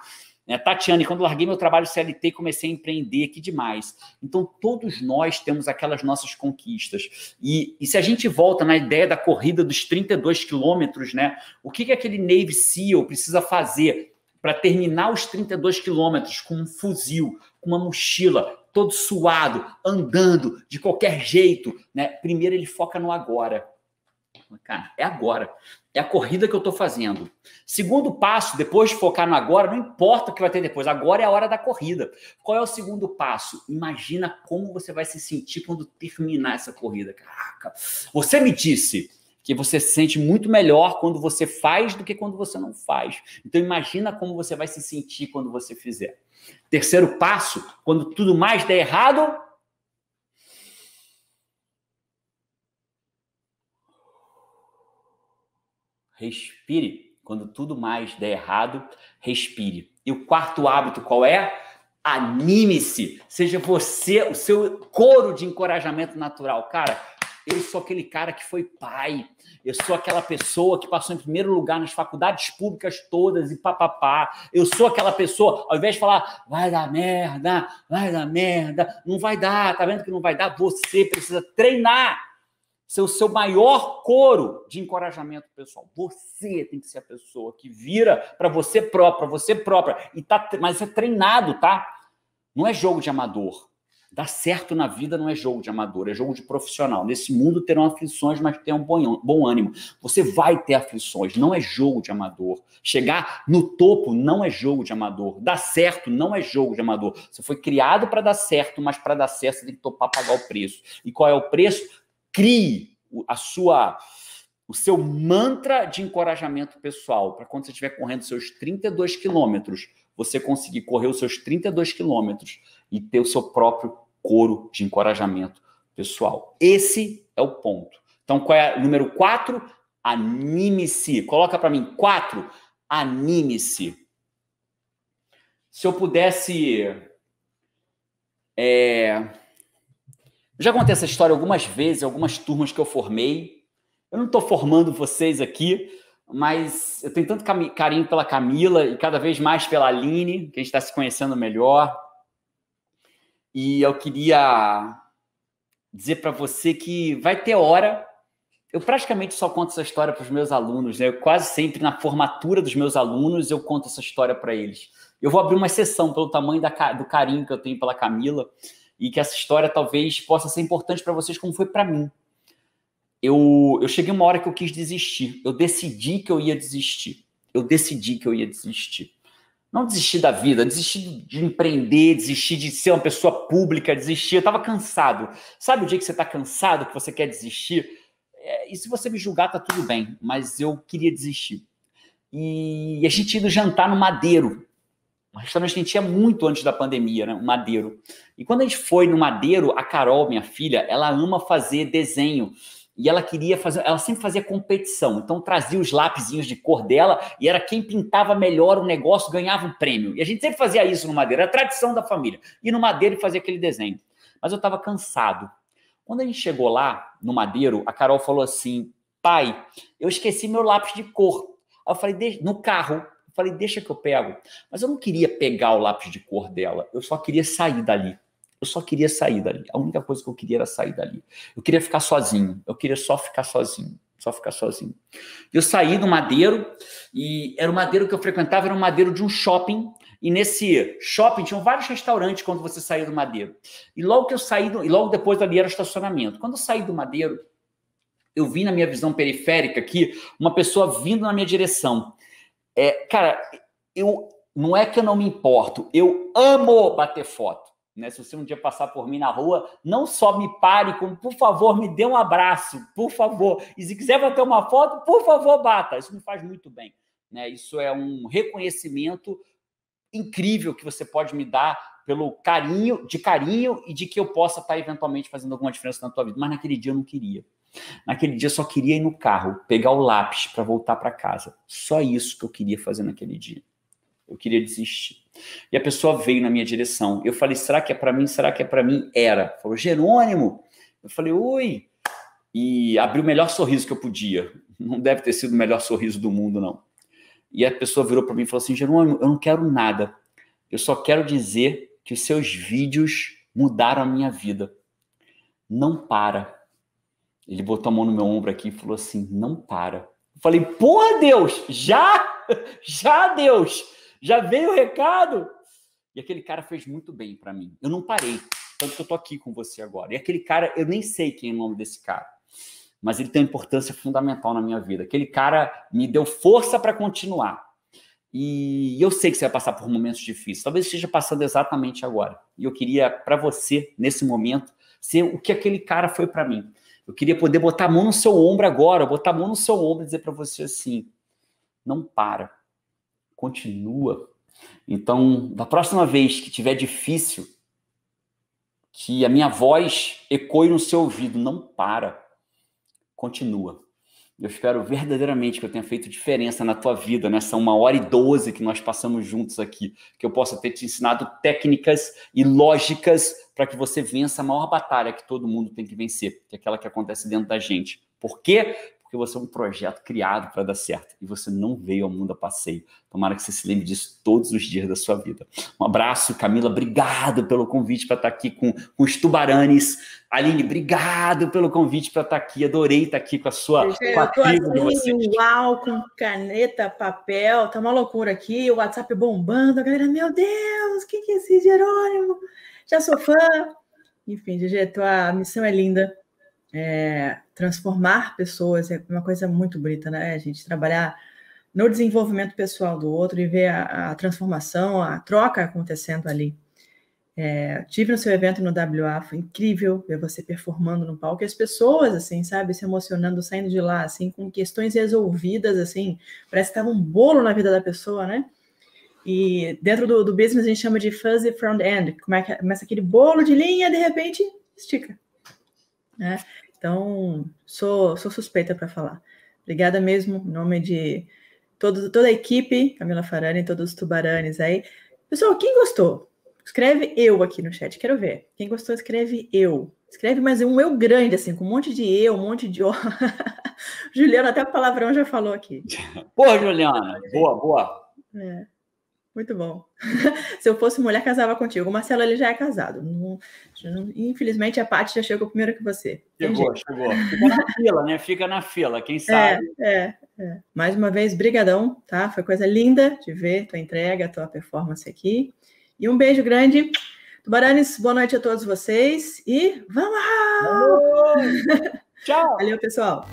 né? Tatiane, quando larguei meu trabalho CLT e comecei a empreender, que demais. Então, todos nós temos aquelas nossas conquistas. E, e se a gente volta na ideia da corrida dos 32 quilômetros, né? O que, que aquele Navy SEAL precisa fazer para terminar os 32 quilômetros com um fuzil, com uma mochila, todo suado, andando de qualquer jeito, né? Primeiro ele foca no agora. Cara, é agora. É a corrida que eu estou fazendo. Segundo passo, depois de focar no agora, não importa o que vai ter depois, agora é a hora da corrida. Qual é o segundo passo? Imagina como você vai se sentir quando terminar essa corrida. Caraca, você me disse que você se sente muito melhor quando você faz do que quando você não faz. Então imagina como você vai se sentir quando você fizer. Terceiro passo, quando tudo mais der errado, Respire. Quando tudo mais der errado, respire. E o quarto hábito qual é? Anime-se. Seja você o seu coro de encorajamento natural. Cara, eu sou aquele cara que foi pai. Eu sou aquela pessoa que passou em primeiro lugar nas faculdades públicas todas e papapá. Eu sou aquela pessoa, ao invés de falar, vai dar merda, vai dar merda, não vai dar, tá vendo que não vai dar? Você precisa treinar ser o seu maior coro de encorajamento pessoal. Você tem que ser a pessoa que vira para você própria para você própria. E tá, mas é treinado, tá? Não é jogo de amador. Dar certo na vida não é jogo de amador, é jogo de profissional. Nesse mundo terão aflições, mas um bom, bom ânimo. Você vai ter aflições, não é jogo de amador. Chegar no topo não é jogo de amador. Dar certo não é jogo de amador. Você foi criado para dar certo, mas para dar certo você tem que topar pagar o preço. E qual é o preço? crie a sua o seu mantra de encorajamento pessoal, para quando você estiver correndo seus 32 quilômetros, você conseguir correr os seus 32 quilômetros e ter o seu próprio coro de encorajamento pessoal. Esse é o ponto. Então, qual é o número 4? Anime-se. Coloca para mim, 4. Anime-se. Se eu pudesse. É já contei essa história algumas vezes, algumas turmas que eu formei. Eu não estou formando vocês aqui, mas eu tenho tanto carinho pela Camila e cada vez mais pela Aline, que a gente está se conhecendo melhor. E eu queria dizer para você que vai ter hora. Eu praticamente só conto essa história para os meus alunos, né? Eu quase sempre na formatura dos meus alunos eu conto essa história para eles. Eu vou abrir uma exceção pelo tamanho da, do carinho que eu tenho pela Camila e que essa história talvez possa ser importante para vocês, como foi para mim. Eu, eu cheguei uma hora que eu quis desistir. Eu decidi que eu ia desistir. Eu decidi que eu ia desistir. Não desistir da vida, desistir de empreender, desistir de ser uma pessoa pública, desistir. Eu estava cansado. Sabe o dia que você está cansado, que você quer desistir? É, e se você me julgar, tá tudo bem, mas eu queria desistir. E a gente indo jantar no Madeiro um restaurante que a gente tinha muito antes da pandemia, né? O madeiro. E quando a gente foi no madeiro, a Carol, minha filha, ela ama fazer desenho. E ela queria fazer, ela sempre fazia competição. Então trazia os lápisinhos de cor dela e era quem pintava melhor o negócio ganhava um prêmio. E a gente sempre fazia isso no madeiro, era a tradição da família. E no madeiro e fazia aquele desenho. Mas eu estava cansado. Quando a gente chegou lá no madeiro, a Carol falou assim: "Pai, eu esqueci meu lápis de cor". Aí eu falei: "No carro". Falei, deixa que eu pego. Mas eu não queria pegar o lápis de cor dela, eu só queria sair dali. Eu só queria sair dali. A única coisa que eu queria era sair dali. Eu queria ficar sozinho. Eu queria só ficar sozinho. Só ficar sozinho. Eu saí do madeiro e era o madeiro que eu frequentava, era o madeiro de um shopping. E nesse shopping tinham vários restaurantes quando você saía do madeiro. E logo que eu saí, do, e logo depois dali era o estacionamento. Quando eu saí do madeiro, eu vi na minha visão periférica aqui uma pessoa vindo na minha direção. É, cara, eu não é que eu não me importo, eu amo bater foto. Né? Se você um dia passar por mim na rua, não só me pare, como por favor, me dê um abraço, por favor. E se quiser bater uma foto, por favor, bata. Isso me faz muito bem. Né? Isso é um reconhecimento incrível que você pode me dar pelo carinho, de carinho e de que eu possa estar eventualmente fazendo alguma diferença na tua vida. Mas naquele dia eu não queria. Naquele dia eu só queria ir no carro, pegar o lápis para voltar para casa. Só isso que eu queria fazer naquele dia. Eu queria desistir. E a pessoa veio na minha direção. Eu falei: será que é para mim? Será que é para mim? Era. Falou: Jerônimo. Eu falei: oi. E abri o melhor sorriso que eu podia. Não deve ter sido o melhor sorriso do mundo, não. E a pessoa virou para mim e falou assim: Jerônimo, eu não quero nada. Eu só quero dizer que os seus vídeos mudaram a minha vida. Não para ele botou a mão no meu ombro aqui e falou assim: não para. Eu falei, porra, Deus, já, já, Deus, já veio o recado. E aquele cara fez muito bem para mim. Eu não parei, tanto que eu tô aqui com você agora. E aquele cara, eu nem sei quem é o nome desse cara, mas ele tem uma importância fundamental na minha vida. Aquele cara me deu força para continuar. E eu sei que você vai passar por momentos difíceis, talvez esteja passando exatamente agora. E eu queria, para você, nesse momento, ser o que aquele cara foi para mim. Eu queria poder botar a mão no seu ombro agora, botar a mão no seu ombro e dizer para você assim: não para, continua. Então, da próxima vez que tiver difícil, que a minha voz ecoe no seu ouvido, não para, continua. Eu espero verdadeiramente que eu tenha feito diferença na tua vida nessa né? uma hora e doze que nós passamos juntos aqui, que eu possa ter te ensinado técnicas e lógicas para que você vença a maior batalha que todo mundo tem que vencer, que é aquela que acontece dentro da gente. Por quê? Porque você é um projeto criado para dar certo e você não veio ao mundo a passeio. Tomara que você se lembre disso todos os dias da sua vida. Um abraço, Camila, obrigado pelo convite para estar tá aqui com, com os Tubaranes. Aline, obrigado pelo convite para estar tá aqui. Adorei estar tá aqui com a sua patrulha de assim, Uau, com caneta, papel, tá uma loucura aqui. O WhatsApp bombando. A galera, meu Deus, o que, que é esse Jerônimo? já sou fã. Enfim, GG, tua missão é linda. É, transformar pessoas é uma coisa muito bonita, né, a gente? Trabalhar no desenvolvimento pessoal do outro e ver a, a transformação, a troca acontecendo ali. É, tive no seu evento no WA, foi incrível ver você performando no palco e as pessoas, assim, sabe, se emocionando, saindo de lá, assim, com questões resolvidas, assim, parece que estava um bolo na vida da pessoa, né? E dentro do, do business a gente chama de fuzzy front end, como é que começa aquele bolo de linha, de repente estica. Né? Então, sou, sou suspeita para falar. Obrigada mesmo, em nome de todo, toda a equipe, Camila Farani, todos os tubaranes aí. Pessoal, quem gostou? Escreve eu aqui no chat, quero ver. Quem gostou, escreve eu. Escreve mais um eu grande, assim, com um monte de eu, um monte de ó. Juliana, até palavrão já falou aqui. Boa, Juliana. Boa, boa. É. Muito bom. Se eu fosse mulher, casava contigo. O Marcelo ele já é casado. infelizmente, a Paty já chegou primeiro que você. Entendi. Chegou, chegou. Fica na fila, né? Fica na fila, quem é, sabe. É, é, é. Mais uma vez, brigadão, tá? Foi coisa linda de ver tua entrega, tua performance aqui. E um beijo grande. Tubaranes, boa noite a todos vocês e vamos! lá Tchau! Valeu, pessoal!